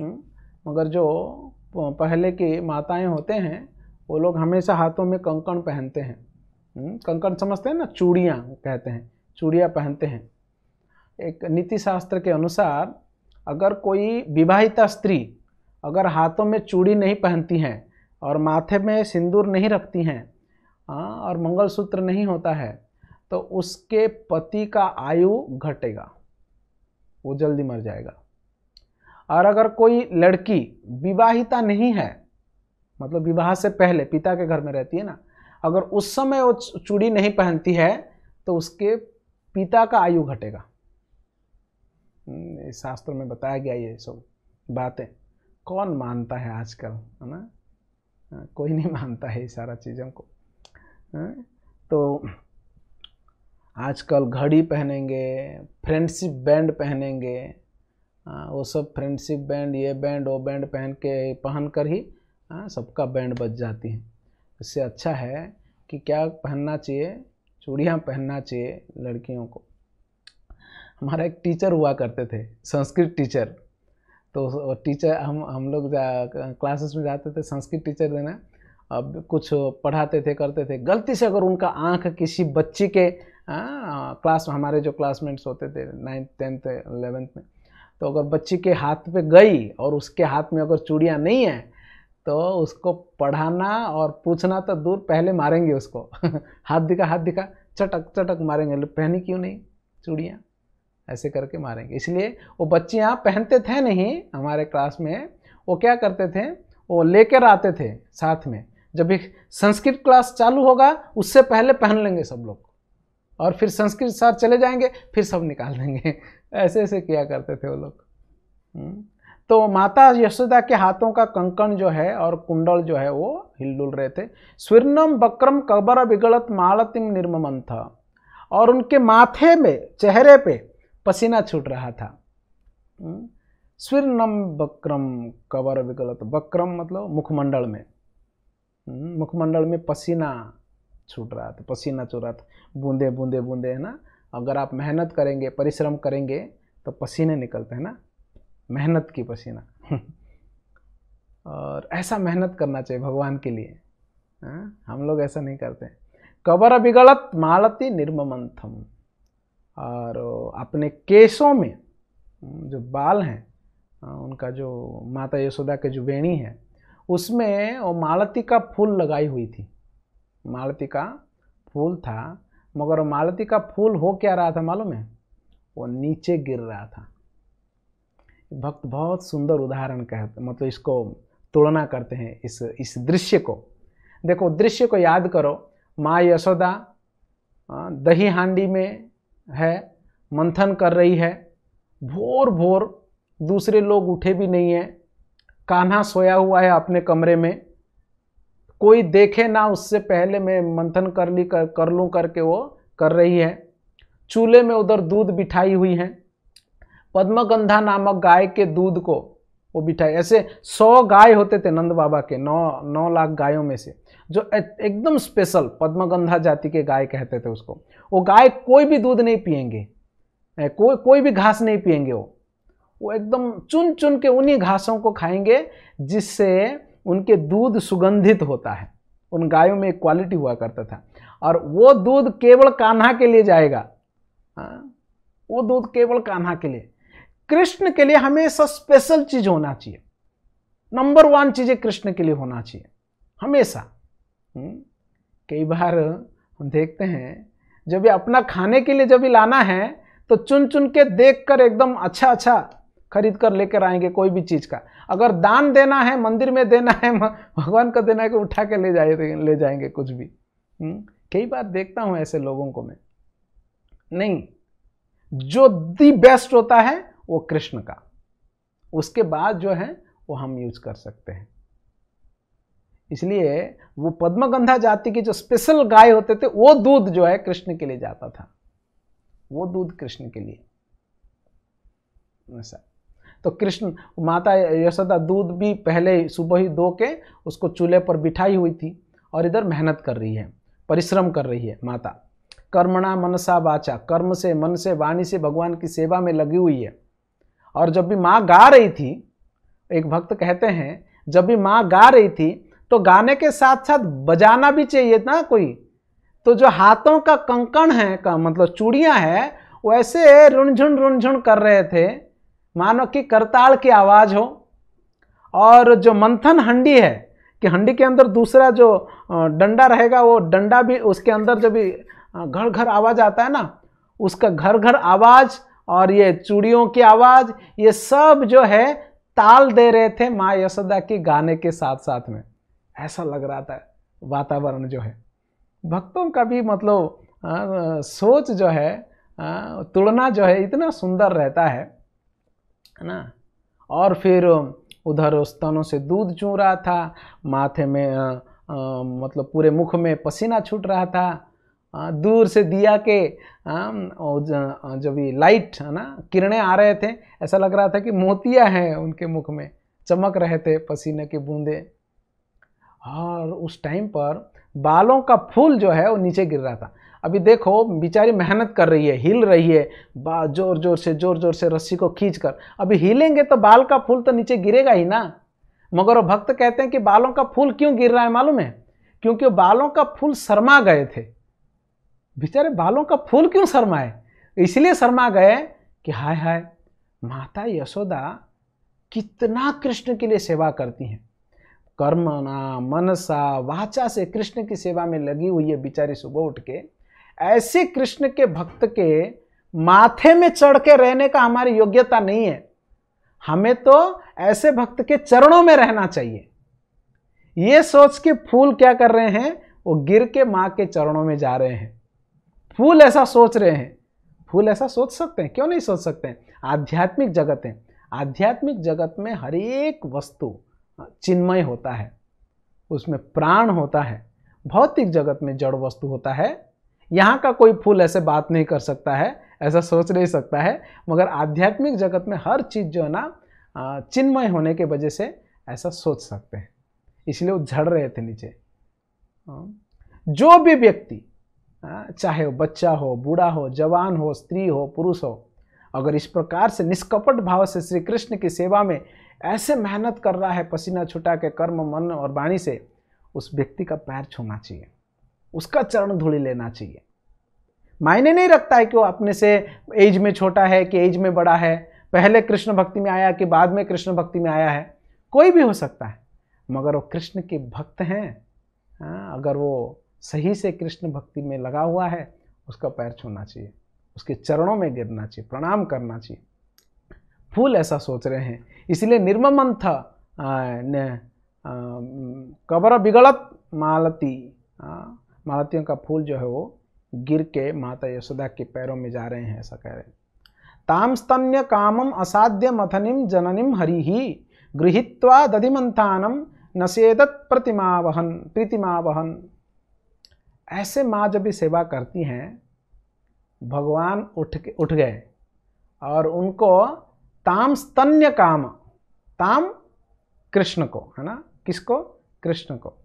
हम्म, मगर जो पहले की माताएं होते हैं वो लोग हमेशा हाथों में कंकण पहनते हैं हम्म, कंकण समझते हैं ना चूड़ियाँ कहते हैं चूड़ियाँ पहनते हैं एक नीति शास्त्र के अनुसार अगर कोई विवाहिता स्त्री अगर हाथों में चूड़ी नहीं पहनती हैं और माथे में सिंदूर नहीं रखती हैं हाँ, और मंगलसूत्र नहीं होता है तो उसके पति का आयु घटेगा वो जल्दी मर जाएगा और अगर कोई लड़की विवाहिता नहीं है मतलब विवाह से पहले पिता के घर में रहती है ना अगर उस समय वो चूड़ी नहीं पहनती है तो उसके पिता का आयु घटेगा हम्म, शास्त्रों में बताया गया ये सब बातें कौन मानता है आजकल है ना हाँ, कोई नहीं मानता है सारा चीज़ों को हाँ? तो आजकल घड़ी पहनेंगे फ्रेंडशिप बैंड पहनेंगे हाँ, वो सब फ्रेंडशिप बैंड ये बैंड वो बैंड पहन के पहन कर ही सबका बैंड बज जाती है इससे अच्छा है कि क्या पहनना चाहिए चूड़ियाँ पहनना चाहिए लड़कियों को हमारा एक टीचर हुआ करते थे संस्कृत टीचर तो टीचर हम हम लोग जा क्लासेस में जाते थे संस्कृत टीचर देना अब कुछ पढ़ाते थे करते थे गलती से अगर उनका आंख किसी बच्ची के आ, क्लास में हमारे जो क्लासमेट्स होते थे नाइन्थ टेंथ एलेवेंथ में तो अगर बच्ची के हाथ पे गई और उसके हाथ में अगर चूड़ियाँ नहीं है तो उसको पढ़ाना और पूछना तो दूर पहले मारेंगे उसको हाथ दिखा हाथ दिखा चटक चटक मारेंगे पहनी क्यों नहीं चूड़ियाँ ऐसे करके मारेंगे इसलिए वो बच्चियाँ पहनते थे नहीं हमारे क्लास में वो क्या करते थे वो लेकर आते थे साथ में जब भी संस्कृत क्लास चालू होगा उससे पहले पहन लेंगे सब लोग और फिर संस्कृत सर चले जाएंगे फिर सब निकाल देंगे ऐसे ऐसे किया करते थे वो लोग हम्म। तो माता यशोदा के हाथों का कंकण जो है और कुंडल जो है वो हिलडुल रहे थे स्वर्णम बक्रम कबर बिगड़त मालतिम निर्ममन था और उनके माथे में चेहरे पे पसीना छूट रहा था हम्म? स्वर्णम बक्रम कवर विकलत बक्रम मतलब मुखमंडल में हम्म? मुखमंडल में पसीना छूट रहा था पसीना छूट रहा था बूंदे बूंदे बूंदे है ना अगर आप मेहनत करेंगे परिश्रम करेंगे तो पसीने निकलते हैं ना मेहनत की पसीना और ऐसा मेहनत करना चाहिए भगवान के लिए हाँ? हम लोग ऐसा नहीं करते कबर बिगड़त मालती निर्ममंथम और अपने केसों में जो बाल हैं उनका जो माता यशोदा के जो वेणी है उसमें वो मालती का फूल लगाई हुई थी मालती का फूल था मगर वो मालती का फूल हो क्या रहा था मालूम है वो नीचे गिर रहा था भक्त बहुत सुंदर उदाहरण कहते मतलब इसको तुलना करते हैं इस इस दृश्य को देखो दृश्य को याद करो माँ यशोदा हाँ, दही हांडी में है मंथन कर रही है भोर भोर दूसरे लोग उठे भी नहीं हैं कान्हा सोया हुआ है अपने कमरे में कोई देखे ना उससे पहले मैं मंथन कर ली कर, कर लूँ करके वो कर रही है चूल्हे में उधर दूध बिठाई हुई है पद्मगंधा नामक गाय के दूध को वो बिठाई ऐसे सौ गाय होते थे नंद बाबा के नौ नौ लाख गायों में से जो एकदम स्पेशल पद्मगंधा जाति के गाय कहते थे उसको वो गाय कोई भी दूध नहीं पिएंगे कोई कोई भी घास नहीं पिएंगे वो वो एकदम चुन चुन के उन्हीं घासों को खाएंगे जिससे उनके दूध सुगंधित होता है उन गायों में एक क्वालिटी हुआ करता था और वो दूध केवल कान्हा के लिए जाएगा आ? हाँ, वो दूध केवल कान्हा के लिए कृष्ण के लिए हमेशा स्पेशल चीज होना चाहिए नंबर वन चीजें कृष्ण के लिए होना चाहिए हमेशा हम्म? कई बार हम देखते हैं जब भी अपना खाने के लिए जब भी लाना है तो चुन चुन के देख कर एकदम अच्छा अच्छा खरीद कर लेकर आएंगे कोई भी चीज़ का अगर दान देना है मंदिर में देना है भगवान का देना है कि उठा के ले जाए ले जाएंगे कुछ भी हम्म? कई बार देखता हूँ ऐसे लोगों को मैं नहीं जो दी बेस्ट होता है वो कृष्ण का उसके बाद जो है वो हम यूज कर सकते हैं इसलिए वो पद्मगंधा जाति की जो स्पेशल गाय होते थे वो दूध जो है कृष्ण के लिए जाता था वो दूध कृष्ण के लिए ऐसा तो कृष्ण माता यशोदा दूध भी पहले सुबह ही दो के उसको चूल्हे पर बिठाई हुई थी और इधर मेहनत कर रही है परिश्रम कर रही है माता कर्मणा मनसा वाचा कर्म से मन से वाणी से भगवान की सेवा में लगी हुई है और जब भी माँ गा रही थी एक भक्त कहते हैं जब भी माँ गा रही थी तो गाने के साथ साथ बजाना भी चाहिए ना कोई तो जो हाथों का कंकण है का मतलब चूड़ियाँ है वैसे रुनझुन रुनझुन कर रहे थे मानो कि करताल की आवाज़ हो और जो मंथन हंडी है कि हंडी के अंदर दूसरा जो डंडा रहेगा वो डंडा भी उसके अंदर जब घर घर आवाज़ आता है ना उसका घर घर आवाज़ और ये चूड़ियों की आवाज़ ये सब जो है ताल दे रहे थे माँ यशोदा के गाने के साथ साथ में ऐसा लग रहा था वातावरण जो है भक्तों का भी मतलब आ, सोच जो है तुलना जो है इतना सुंदर रहता है है ना और फिर उधर स्तनों से दूध चू रहा था माथे में आ, आ, मतलब पूरे मुख में पसीना छूट रहा था दूर से दिया के जब भी लाइट है ना किरणें आ रहे थे ऐसा लग रहा था कि मोतिया हैं उनके मुख में चमक रहे थे पसीने के बूंदे और उस टाइम पर बालों का फूल जो है वो नीचे गिर रहा था अभी देखो बेचारी मेहनत कर रही है हिल रही है जोर जोर से जोर जोर से रस्सी को खींच कर अभी हिलेंगे तो बाल का फूल तो नीचे गिरेगा ही ना मगर वो भक्त कहते हैं कि बालों का फूल क्यों गिर रहा है मालूम है क्योंकि वो बालों का फूल शर्मा गए थे बेचारे बालों का फूल क्यों शर्माए इसलिए शर्मा गए कि हाय हाय माता यशोदा कितना कृष्ण के लिए सेवा करती हैं कर्मणा मनसा वाचा से कृष्ण की सेवा में लगी हुई है बेचारी सुबह उठ के ऐसे कृष्ण के भक्त के माथे में चढ़ के रहने का हमारी योग्यता नहीं है हमें तो ऐसे भक्त के चरणों में रहना चाहिए ये सोच के फूल क्या कर रहे हैं वो गिर के माँ के चरणों में जा रहे हैं फूल ऐसा सोच रहे हैं फूल ऐसा सोच सकते हैं क्यों नहीं सोच सकते हैं आध्यात्मिक जगत है आध्यात्मिक जगत में हर एक वस्तु चिन्मय होता है उसमें प्राण होता है भौतिक जगत में जड़ वस्तु होता है यहाँ का कोई फूल ऐसे बात नहीं कर सकता है ऐसा सोच नहीं सकता है मगर आध्यात्मिक जगत में हर चीज़ जो है ना चिन्मय होने के वजह से ऐसा सोच सकते हैं इसलिए वो झड़ रहे थे नीचे जो भी व्यक्ति हाँ, चाहे वो बच्चा हो बूढ़ा हो जवान हो स्त्री हो पुरुष हो अगर इस प्रकार से निष्कपट भाव से श्री कृष्ण की सेवा में ऐसे मेहनत कर रहा है पसीना छुटा के कर्म मन और वाणी से उस व्यक्ति का पैर छूना चाहिए उसका चरण धूली लेना चाहिए मायने नहीं रखता है कि वो अपने से एज में छोटा है कि एज में बड़ा है पहले कृष्ण भक्ति में आया कि बाद में कृष्ण भक्ति में आया है कोई भी हो सकता है मगर वो कृष्ण के भक्त हैं हाँ, अगर वो सही से कृष्ण भक्ति में लगा हुआ है उसका पैर छूना चाहिए उसके चरणों में गिरना चाहिए प्रणाम करना चाहिए फूल ऐसा सोच रहे हैं इसलिए निर्ममंथ था कबर बिगड़त मालती मालतियों का फूल जो है वो गिर के माता यशोदा के पैरों में जा रहे हैं ऐसा कह रहे हैं ताम स्तन्य कामम असाध्य मथनिम जननिम ही गृहित्वा दधिमंथानम नसेदत प्रतिमावहन प्रीतिमावहन ऐसे माँ जब भी सेवा करती हैं भगवान उठ के उठ गए और उनको ताम स्तन्य काम ताम कृष्ण को है ना किसको कृष्ण को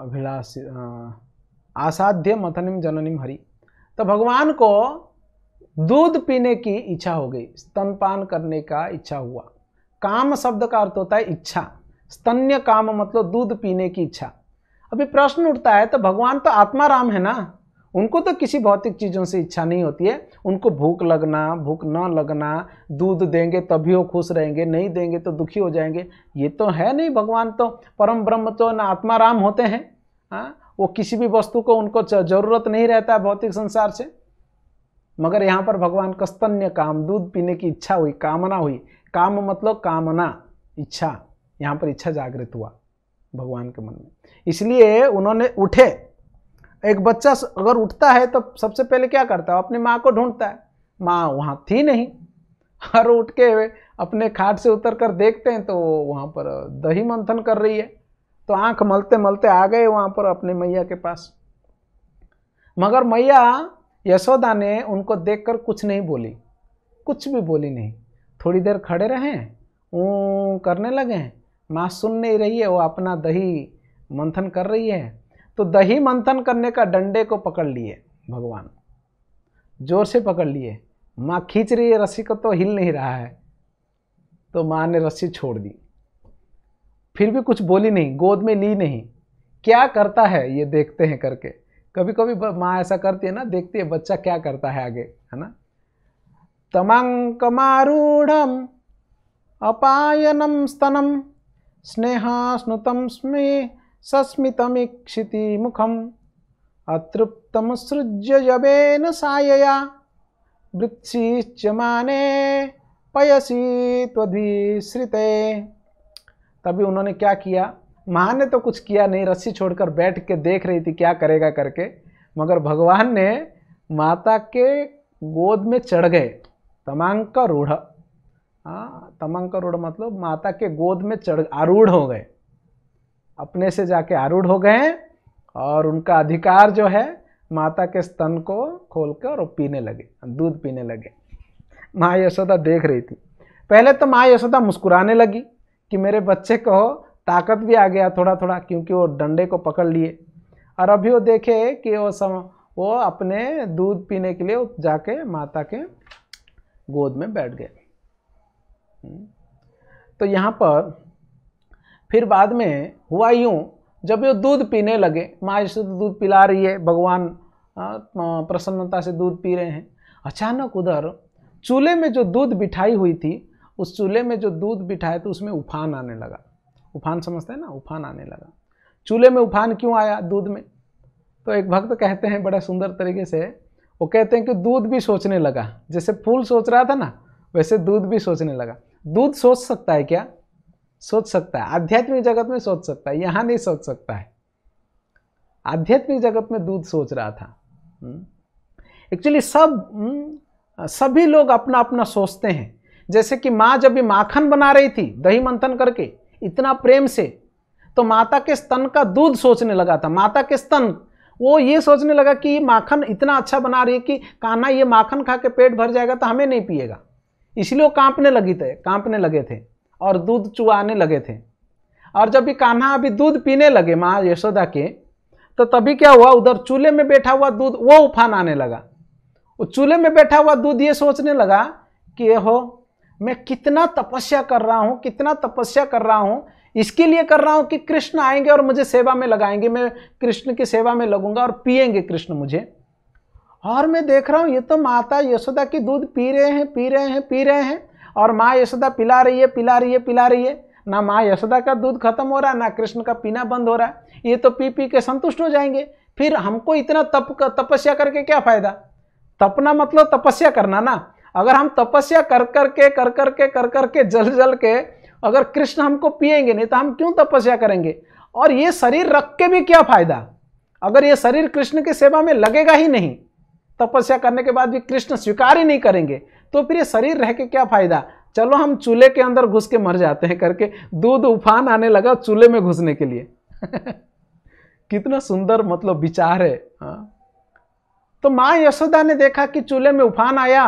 अभिलाष आसाध्य मथनिम जननिम हरि तो भगवान को दूध पीने की इच्छा हो गई स्तनपान करने का इच्छा हुआ काम शब्द का अर्थ होता है इच्छा स्तन्य काम मतलब दूध पीने की इच्छा अभी प्रश्न उठता है तो भगवान तो आत्मा राम है ना उनको तो किसी भौतिक चीज़ों से इच्छा नहीं होती है उनको भूख लगना भूख न लगना दूध देंगे तभी वो खुश रहेंगे नहीं देंगे तो दुखी हो जाएंगे ये तो है नहीं भगवान तो परम ब्रह्म तो ना आत्मा राम होते हैं हाँ वो किसी भी वस्तु को उनको जरूरत नहीं रहता भौतिक संसार से मगर यहाँ पर भगवान का स्तन्य काम दूध पीने की इच्छा हुई कामना हुई काम मतलब कामना इच्छा यहाँ पर इच्छा जागृत हुआ भगवान के मन में इसलिए उन्होंने उठे एक बच्चा अगर उठता है तो सबसे पहले क्या करता है अपनी माँ को ढूंढता है माँ वहाँ थी नहीं हर उठ के अपने खाट से उतर कर देखते हैं तो वहाँ पर दही मंथन कर रही है तो आंख मलते मलते आ गए वहाँ पर अपने मैया के पास मगर मैया यशोदा ने उनको कर कुछ नहीं बोली कुछ भी बोली नहीं थोड़ी देर खड़े रहे ऊ करने लगे हैं माँ सुन नहीं रही है वो अपना दही मंथन कर रही है तो दही मंथन करने का डंडे को पकड़ लिए भगवान जोर से पकड़ लिए माँ खींच रही है रस्सी को तो हिल नहीं रहा है तो माँ ने रस्सी छोड़ दी फिर भी कुछ बोली नहीं गोद में ली नहीं क्या करता है ये देखते हैं करके कभी कभी माँ ऐसा करती है ना देखती है बच्चा क्या करता है आगे है ना तमंकमारूढ़ अपायनम स्तनम स्नेहास्नुतम स्मे अतृप्तम सृज्य जबेन सायया वृत्सिश्च माने पयसी त्वधिश्रिते तभी उन्होंने क्या किया माँ ने तो कुछ किया नहीं रस्सी छोड़कर बैठ के देख रही थी क्या करेगा करके मगर भगवान ने माता के गोद में चढ़ गए का रूढ़ हाँ तमंग करोड़ मतलब माता के गोद में चढ़ आरूढ़ हो गए अपने से जाके आरूढ़ हो गए और उनका अधिकार जो है माता के स्तन को खोलकर और पीने लगे दूध पीने लगे माँ यशोदा देख रही थी पहले तो माँ यशोदा मुस्कुराने लगी कि मेरे बच्चे को ताकत भी आ गया थोड़ा थोड़ा क्योंकि वो डंडे को पकड़ लिए और अभी वो देखे कि वो सम वो अपने दूध पीने के लिए जाके माता के गोद में बैठ गए तो यहाँ पर फिर बाद में हुआ यूँ जब ये दूध पीने लगे माँ इसे तो दूध पिला रही है भगवान प्रसन्नता से दूध पी रहे हैं अचानक उधर चूल्हे में जो दूध बिठाई हुई थी उस चूल्हे में जो दूध बिठाए तो उसमें उफान आने लगा उफान समझते हैं ना उफान आने लगा चूल्हे में उफान क्यों आया दूध में तो एक भक्त कहते हैं बड़ा सुंदर तरीके से वो कहते हैं कि दूध भी सोचने लगा जैसे फूल सोच रहा था ना वैसे दूध भी सोचने लगा दूध सोच सकता है क्या सोच सकता है आध्यात्मिक जगत में सोच सकता है यहाँ नहीं सोच सकता है आध्यात्मिक जगत में दूध सोच रहा था एक्चुअली हम्म। सब हम्म, सभी लोग अपना अपना सोचते हैं जैसे कि माँ जब भी माखन बना रही थी दही मंथन करके इतना प्रेम से तो माता के स्तन का दूध सोचने लगा था माता के स्तन वो ये सोचने लगा कि माखन इतना अच्छा बना रही है कि कान्हा ये माखन खा के पेट भर जाएगा तो हमें नहीं पिएगा इसलिए वो कांपने लगी थे कांपने लगे थे और दूध चुआने लगे थे और जब भी कान्हा अभी दूध पीने लगे माँ यशोदा के तो तभी क्या हुआ उधर चूल्हे में बैठा हुआ दूध वो उफान आने लगा वो चूल्हे में बैठा हुआ दूध ये सोचने लगा कि ये हो मैं कितना तपस्या कर रहा हूँ कितना तपस्या कर रहा हूँ इसके लिए कर रहा हूँ कि कृष्ण आएंगे और मुझे सेवा में लगाएंगे मैं कृष्ण की सेवा में लगूंगा और पिएंगे कृष्ण मुझे और मैं देख रहा हूँ ये तो माता यशोदा की दूध पी रहे हैं पी रहे हैं पी रहे हैं और माँ यशोदा पिला रही है पिला रही है पिला रही है ना माँ यशोदा का दूध खत्म हो रहा है ना कृष्ण का पीना बंद हो रहा है ये तो पी पी के संतुष्ट हो जाएंगे फिर हमको इतना तप तपस्या करके क्या फायदा तपना मतलब तपस्या करना ना अगर हम तपस्या कर कर के कर कर के कर कर के जल जल के अगर कृष्ण हमको पिएंगे नहीं तो हम क्यों तपस्या करेंगे और ये शरीर रख के भी क्या फायदा अगर ये शरीर कृष्ण की सेवा में लगेगा ही नहीं तपस्या करने के बाद भी कृष्ण स्वीकार ही नहीं करेंगे तो फिर ये शरीर रह के क्या फायदा चलो हम चूल्हे के अंदर घुस के मर जाते हैं करके दूध उफान आने लगा चूल्हे में घुसने के लिए कितना सुंदर मतलब विचार है हाँ तो माँ यशोदा ने देखा कि चूल्हे में उफान आया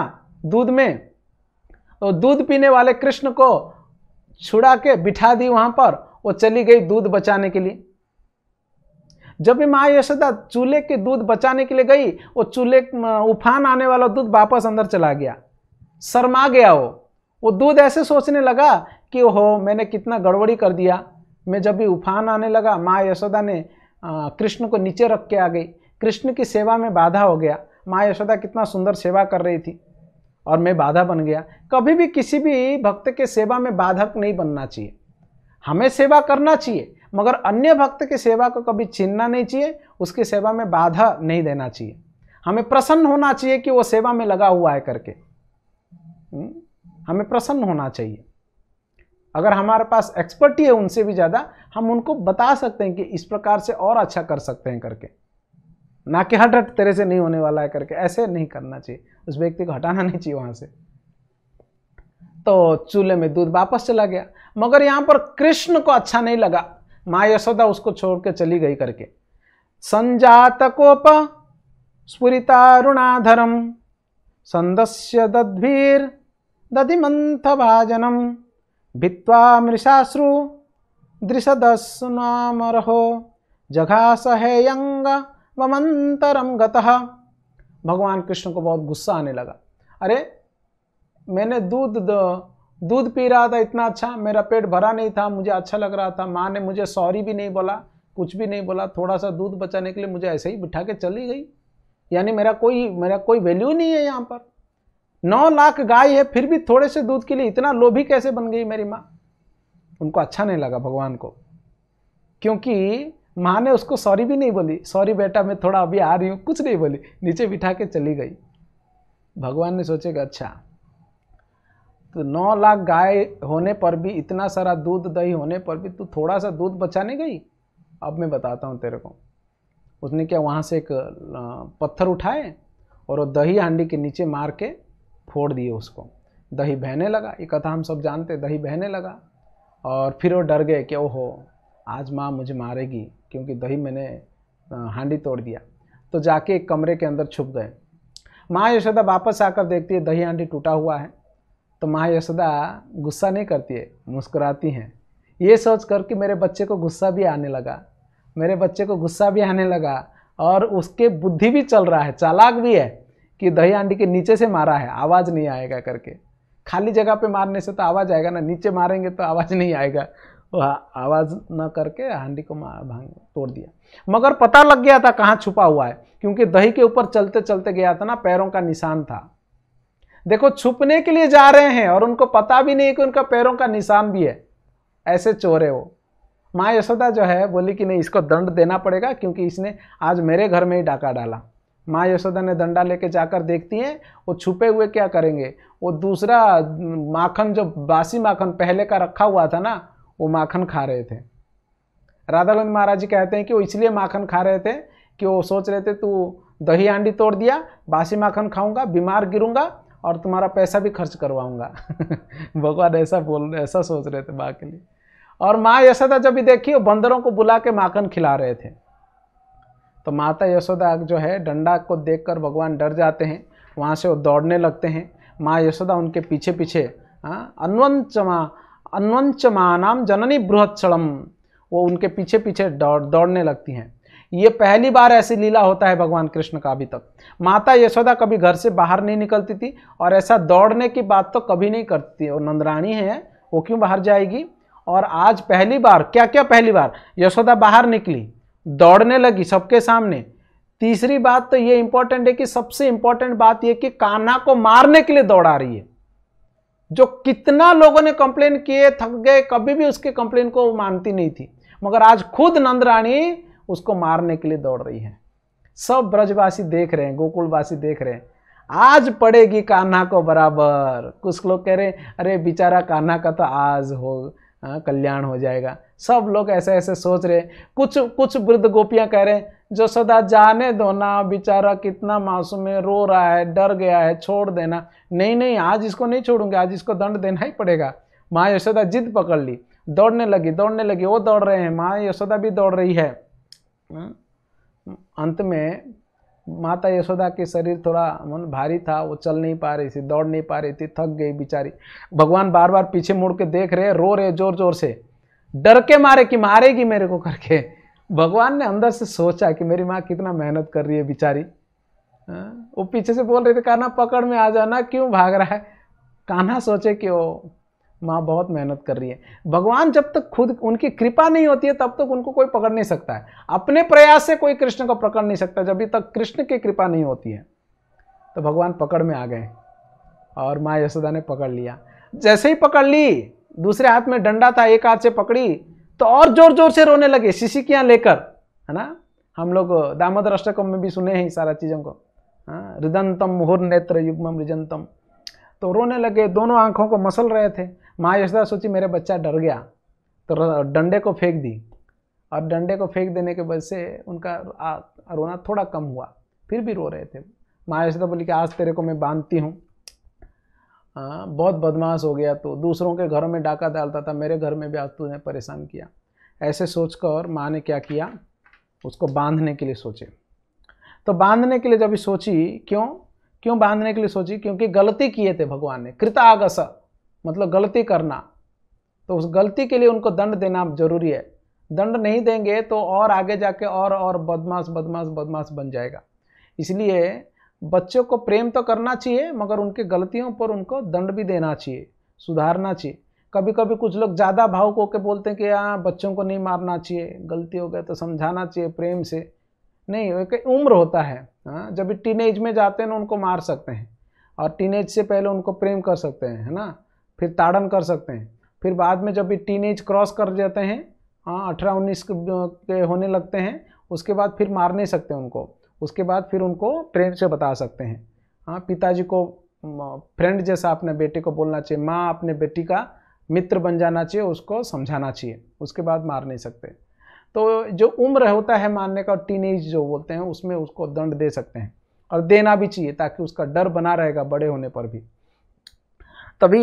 दूध में तो दूध पीने वाले कृष्ण को छुड़ा के बिठा दी वहाँ पर वो चली गई दूध बचाने के लिए जब भी माँ यशोदा चूल्हे के दूध बचाने के लिए गई वो चूल्हे उफान आने वाला दूध वापस अंदर चला गया शर्मा गया वो वो दूध ऐसे सोचने लगा कि हो मैंने कितना गड़बड़ी कर दिया मैं जब भी उफान आने लगा माँ यशोदा ने कृष्ण को नीचे रख के आ गई कृष्ण की सेवा में बाधा हो गया माँ यशोदा कितना सुंदर सेवा कर रही थी और मैं बाधा बन गया कभी भी किसी भी भक्त के सेवा में बाधक नहीं बनना चाहिए हमें सेवा करना चाहिए मगर अन्य भक्त की सेवा को कभी छीनना नहीं चाहिए उसकी सेवा में बाधा नहीं देना चाहिए हमें प्रसन्न होना चाहिए कि वो सेवा में लगा हुआ है करके हम्म? हमें प्रसन्न होना चाहिए अगर हमारे पास एक्सपर्टी है उनसे भी ज़्यादा हम उनको बता सकते हैं कि इस प्रकार से और अच्छा कर सकते हैं करके ना कि हट हट तेरे से नहीं होने वाला है करके ऐसे नहीं करना चाहिए उस व्यक्ति को हटाना नहीं चाहिए वहाँ से तो चूल्हे में दूध वापस चला गया मगर यहाँ पर कृष्ण को अच्छा नहीं लगा माँ यशोदा उसको छोड़ के चली गई करके संजात कोप स्फुरितारुणाधरम संदस्य दद्भीर दधिमंथ भाजनम भित्वा मृषाश्रु दृशदस्नामरहो जघास यंग ममंतरम गतः भगवान कृष्ण को बहुत गुस्सा आने लगा अरे मैंने दूध दूध पी रहा था इतना अच्छा मेरा पेट भरा नहीं था मुझे अच्छा लग रहा था माँ ने मुझे सॉरी भी नहीं बोला कुछ भी नहीं बोला थोड़ा सा दूध बचाने के लिए मुझे ऐसे ही बिठा के चली गई यानी मेरा कोई मेरा कोई वैल्यू नहीं है यहाँ पर नौ लाख गाय है फिर भी थोड़े से दूध के लिए इतना लोभी कैसे बन गई मेरी माँ उनको अच्छा नहीं लगा भगवान को क्योंकि माँ ने उसको सॉरी भी नहीं बोली सॉरी बेटा मैं थोड़ा अभी आ रही हूँ कुछ नहीं बोली नीचे बिठा के चली गई भगवान ने सोचेगा अच्छा तो नौ लाख गाय होने पर भी इतना सारा दूध दही होने पर भी तू थोड़ा सा दूध बचाने गई अब मैं बताता हूँ तेरे को उसने क्या वहाँ से एक पत्थर उठाए और वो दही हांडी के नीचे मार के फोड़ दिए उसको दही बहने लगा ये कथा हम सब जानते दही बहने लगा और फिर वो डर गए कि ओहो आज माँ मुझे मारेगी क्योंकि दही मैंने हांडी तोड़ दिया तो जाके एक कमरे के अंदर छुप गए माँ यशोदा वापस आकर देखती है दही हांडी टूटा हुआ है तो माँ यशोदा गुस्सा नहीं करती है मुस्कुराती हैं ये सोच कर कि मेरे बच्चे को गुस्सा भी आने लगा मेरे बच्चे को गुस्सा भी आने लगा और उसके बुद्धि भी चल रहा है चालाक भी है कि दही हांडी के नीचे से मारा है आवाज़ नहीं आएगा करके खाली जगह पे मारने से तो आवाज़ आएगा ना नीचे मारेंगे तो आवाज़ नहीं आएगा वह आवाज़ न करके हांडी को भांग तोड़ दिया मगर पता लग गया था कहाँ छुपा हुआ है क्योंकि दही के ऊपर चलते चलते गया था ना पैरों का निशान था देखो छुपने के लिए जा रहे हैं और उनको पता भी नहीं कि उनका पैरों का निशान भी है ऐसे चोर है वो माँ यशोदा जो है बोली कि नहीं इसको दंड देना पड़ेगा क्योंकि इसने आज मेरे घर में ही डाका डाला माँ यशोदा ने दंडा लेके जाकर देखती हैं वो छुपे हुए क्या करेंगे वो दूसरा माखन जो बासी माखन पहले का रखा हुआ था ना वो माखन खा रहे थे राधा गोविंद महाराज जी कहते हैं कि वो इसलिए माखन खा रहे थे कि वो सोच रहे थे तू दही आंडी तोड़ दिया बासी माखन खाऊंगा बीमार गिरूंगा और तुम्हारा पैसा भी खर्च करवाऊंगा भगवान ऐसा बोल ऐसा सोच रहे थे माँ के लिए और माँ यशोदा जब भी देखी बंदरों को बुला के माखन खिला रहे थे तो माता यशोदा जो है डंडा को देख भगवान डर जाते हैं वहाँ से वो दौड़ने लगते हैं माँ यशोदा उनके पीछे पीछे हाँ, अन्वंचमा नाम जननी बृहत्सड़म वो उनके पीछे पीछे दौड़ दौड़ने लगती हैं ये पहली बार ऐसी लीला होता है भगवान कृष्ण का अभी तक माता यशोदा कभी घर से बाहर नहीं निकलती थी और ऐसा दौड़ने की बात तो कभी नहीं करती थी और नंदरानी है वो क्यों बाहर जाएगी और आज पहली बार क्या क्या पहली बार यशोदा बाहर निकली दौड़ने लगी सबके सामने तीसरी बात तो ये इंपॉर्टेंट है कि सबसे इंपॉर्टेंट बात यह कि कान्हा को मारने के लिए दौड़ा रही है जो कितना लोगों ने कंप्लेन किए थक गए कभी भी उसके कंप्लेन को मानती नहीं थी मगर आज खुद नंदरानी उसको मारने के लिए दौड़ रही है सब ब्रजवासी देख रहे हैं गोकुलवासी देख रहे हैं आज पड़ेगी कान्हा को बराबर कुछ लोग कह रहे हैं अरे बेचारा कान्हा का तो आज हो हाँ, कल्याण हो जाएगा सब लोग ऐसे ऐसे सोच रहे कुछ कुछ वृद्ध गोपियाँ कह रहे हैं जो सदा जाने दो ना बेचारा कितना मासूम है रो रहा है डर गया है छोड़ देना नहीं नहीं आज इसको नहीं छोड़ूंगे आज इसको दंड देना ही पड़ेगा माँ यशोदा जिद पकड़ ली दौड़ने लगी दौड़ने लगी वो दौड़ रहे हैं माँ यशोदा भी दौड़ रही है हाँ? अंत में माता यशोदा के शरीर थोड़ा मन भारी था वो चल नहीं पा रही थी दौड़ नहीं पा रही थी थक गई बेचारी भगवान बार बार पीछे मुड़ के देख रहे रो रहे जोर जोर से डर के मारे कि मारेगी मेरे को करके भगवान ने अंदर से सोचा कि मेरी माँ कितना मेहनत कर रही है बेचारी हाँ? वो पीछे से बोल रहे थे काना पकड़ में आ जाना क्यों भाग रहा है कान्हा सोचे कि वो माँ बहुत मेहनत कर रही है भगवान जब तक खुद उनकी कृपा नहीं होती है तब तक उनको कोई पकड़ नहीं सकता है अपने प्रयास से कोई कृष्ण को पकड़ नहीं सकता जब तक कृष्ण की कृपा नहीं होती है तो भगवान पकड़ में आ गए और माँ यशोदा ने पकड़ लिया जैसे ही पकड़ ली दूसरे हाथ में डंडा था एक हाथ से पकड़ी तो और जोर जोर से रोने लगे शिशिकियाँ लेकर है ना हम लोग दामोदर अष्टकम में भी सुने हैं सारा चीज़ों को रिदंतम हाँ, मुहुर नेत्र युग्मम रिजंतम तो रोने लगे दोनों आंखों को मसल रहे थे माँ यशोदा सोची मेरा बच्चा डर गया तो डंडे को फेंक दी और डंडे को फेंक देने के वजह से उनका रोना थोड़ा कम हुआ फिर भी रो रहे थे माँ यशोदा बोली कि आज तेरे को मैं बांधती हूँ बहुत बदमाश हो गया तो दूसरों के घरों में डाका डालता था मेरे घर में भी आज तूने परेशान किया ऐसे सोचकर माँ ने क्या किया उसको बांधने के लिए सोचे तो बांधने के लिए जब सोची क्यों क्यों बांधने के लिए सोची क्योंकि गलती किए थे भगवान ने आगस मतलब गलती करना तो उस गलती के लिए उनको दंड देना जरूरी है दंड नहीं देंगे तो और आगे जाके और और बदमाश बदमाश बदमाश बन जाएगा इसलिए बच्चों को प्रेम तो करना चाहिए मगर उनके गलतियों पर उनको दंड भी देना चाहिए सुधारना चाहिए कभी कभी कुछ लोग ज़्यादा भावुक होकर बोलते हैं कि हाँ बच्चों को नहीं मारना चाहिए गलती हो गया तो समझाना चाहिए प्रेम से नहीं एक उम्र होता है हाँ जब टीनेज में जाते हैं ना उनको मार सकते हैं और टीनेज से पहले उनको प्रेम कर सकते हैं है ना फिर ताड़न कर सकते हैं फिर बाद में जब ये टीन एज क्रॉस कर जाते हैं हाँ अठारह उन्नीस के होने लगते हैं उसके बाद फिर मार नहीं सकते उनको उसके बाद फिर उनको ट्रेंड से बता सकते हैं हाँ पिताजी को फ्रेंड जैसा अपने बेटे को बोलना चाहिए माँ अपने बेटी का मित्र बन जाना चाहिए उसको समझाना चाहिए उसके बाद मार नहीं सकते तो जो उम्र होता है मारने का टीन एज जो बोलते हैं उसमें उसको दंड दे सकते हैं और देना भी चाहिए ताकि उसका डर बना रहेगा बड़े होने पर भी तभी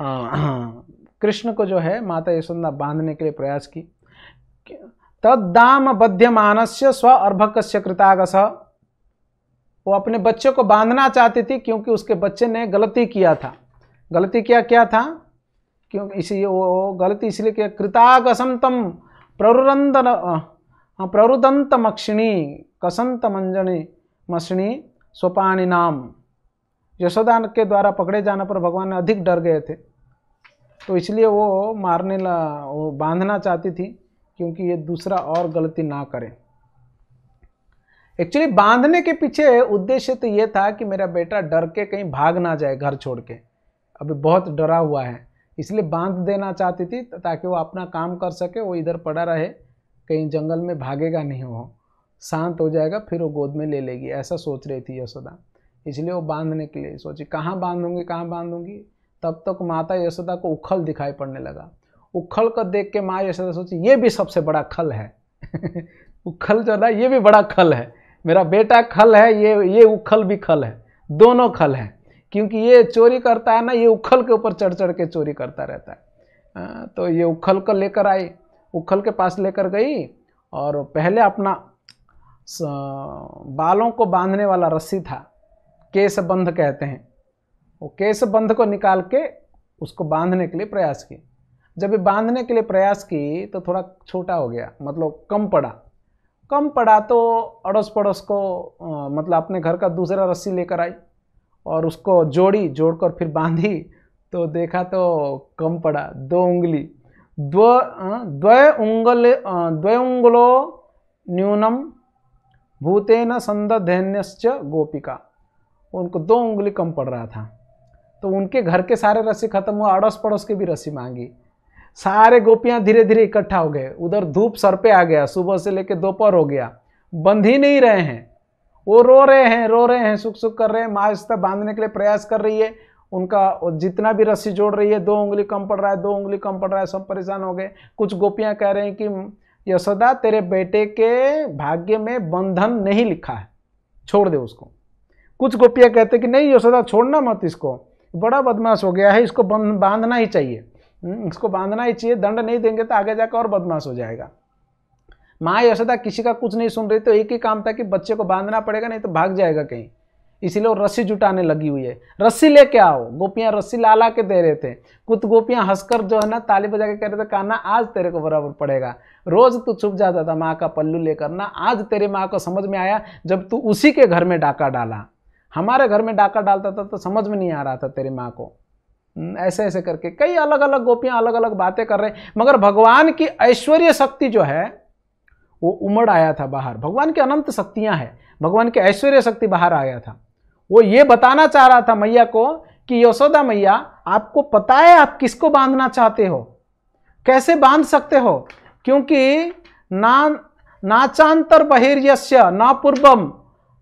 कृष्ण को जो है माता यशोदा बांधने के लिए प्रयास की तदाम बध्यमान से स्व अर्भक से वो अपने बच्चे को बांधना चाहती थी क्योंकि उसके बच्चे ने गलती किया था गलती किया क्या था क्योंकि इसी वो गलती इसलिए किया कृतागसम तम हाँ, प्ररुदंत प्ररुदंत मक्षिणी कसंत मंजनी मक्षिणी स्वपाणी नाम यशोदा के द्वारा पकड़े जाने पर भगवान अधिक डर गए थे तो इसलिए वो मारने ला वो बांधना चाहती थी क्योंकि ये दूसरा और गलती ना करे एक्चुअली बांधने के पीछे उद्देश्य तो ये था कि मेरा बेटा डर के कहीं भाग ना जाए घर छोड़ के अभी बहुत डरा हुआ है इसलिए बांध देना चाहती थी ताकि वो अपना काम कर सके वो इधर पड़ा रहे कहीं जंगल में भागेगा नहीं वो शांत हो जाएगा फिर वो गोद में ले लेगी ऐसा सोच रही थी यशोदा इसलिए वो बांधने के लिए सोची कहाँ बांधूंगी कहाँ बांधूंगी तब तक तो माता यशोदा को उखल दिखाई पड़ने लगा उखल को देख के माँ यशोदा सोची ये भी सबसे बड़ा खल है उखल जो है ये भी बड़ा खल है मेरा बेटा खल है ये ये उखल भी खल है दोनों खल है क्योंकि ये चोरी करता है ना ये उखल के ऊपर चढ़ चढ़ के चोरी करता रहता है तो ये उखल को लेकर आई उखल के पास लेकर गई और पहले अपना बालों को बांधने वाला रस्सी था केस बंध कहते हैं वो केस बंध को निकाल के उसको बांधने के लिए प्रयास किए जब ये बांधने के लिए प्रयास की तो थोड़ा छोटा हो गया मतलब कम पड़ा कम पड़ा तो अड़ोस पड़ोस को आ, मतलब अपने घर का दूसरा रस्सी लेकर आई और उसको जोड़ी जोड़कर फिर बांधी तो देखा तो कम पड़ा दो उंगली द्व द्वय उंगल द्वय उंगलो न्यूनम भूतेन संदधैन्यश्च गोपिका उनको दो उंगली कम पड़ रहा था तो उनके घर के सारे रस्सी खत्म हुआ अड़ोस पड़ोस की भी रस्सी मांगी सारे गोपियाँ धीरे धीरे इकट्ठा हो गए उधर धूप सर पे आ गया सुबह से लेकर दोपहर हो गया बंध ही नहीं रहे हैं वो रो रहे हैं रो रहे हैं सुख सुख कर रहे हैं माँ रिश्ता बांधने के लिए प्रयास कर रही है उनका जितना भी रस्सी जोड़ रही है दो उंगली कम पड़ रहा है दो उंगली कम पड़ रहा है सब परेशान हो गए कुछ गोपियाँ कह रहे हैं कि यशोदा तेरे बेटे के भाग्य में बंधन नहीं लिखा है छोड़ दे उसको कुछ गोपियाँ कहते कि नहीं यशोदा छोड़ना मत इसको बड़ा बदमाश हो गया है इसको बांधना ही चाहिए हम्म, इसको बांधना ही चाहिए दंड नहीं देंगे तो आगे जाकर और बदमाश हो जाएगा माँ यशोदा किसी का कुछ नहीं सुन रही तो एक ही काम था कि बच्चे को बांधना पड़ेगा नहीं तो भाग जाएगा कहीं इसीलिए वो रस्सी जुटाने लगी हुई है रस्सी लेके आओ गोपियाँ रस्सी ला ला के दे रहे थे कुछ गोपियाँ हंसकर जो है ना ताली बजा के कह रहे थे काना आज तेरे को बराबर पड़ेगा रोज तू छुप जाता था माँ का पल्लू लेकर ना आज तेरे माँ को समझ में आया जब तू उसी के घर में डाका डाला हमारे घर में डाका डालता था तो समझ में नहीं आ रहा था तेरी माँ को हम्म, ऐसे ऐसे करके कई अलग अलग गोपियाँ अलग अलग बातें कर रहे मगर भगवान की ऐश्वर्य शक्ति जो है वो उमड़ आया था बाहर भगवान की अनंत शक्तियाँ हैं भगवान की ऐश्वर्य शक्ति बाहर आया था वो ये बताना चाह रहा था मैया को कि यशोदा मैया आपको पता है आप किसको बांधना चाहते हो कैसे बांध सकते हो क्योंकि ना नाचांतर बहिर्यस्य ना पूर्वम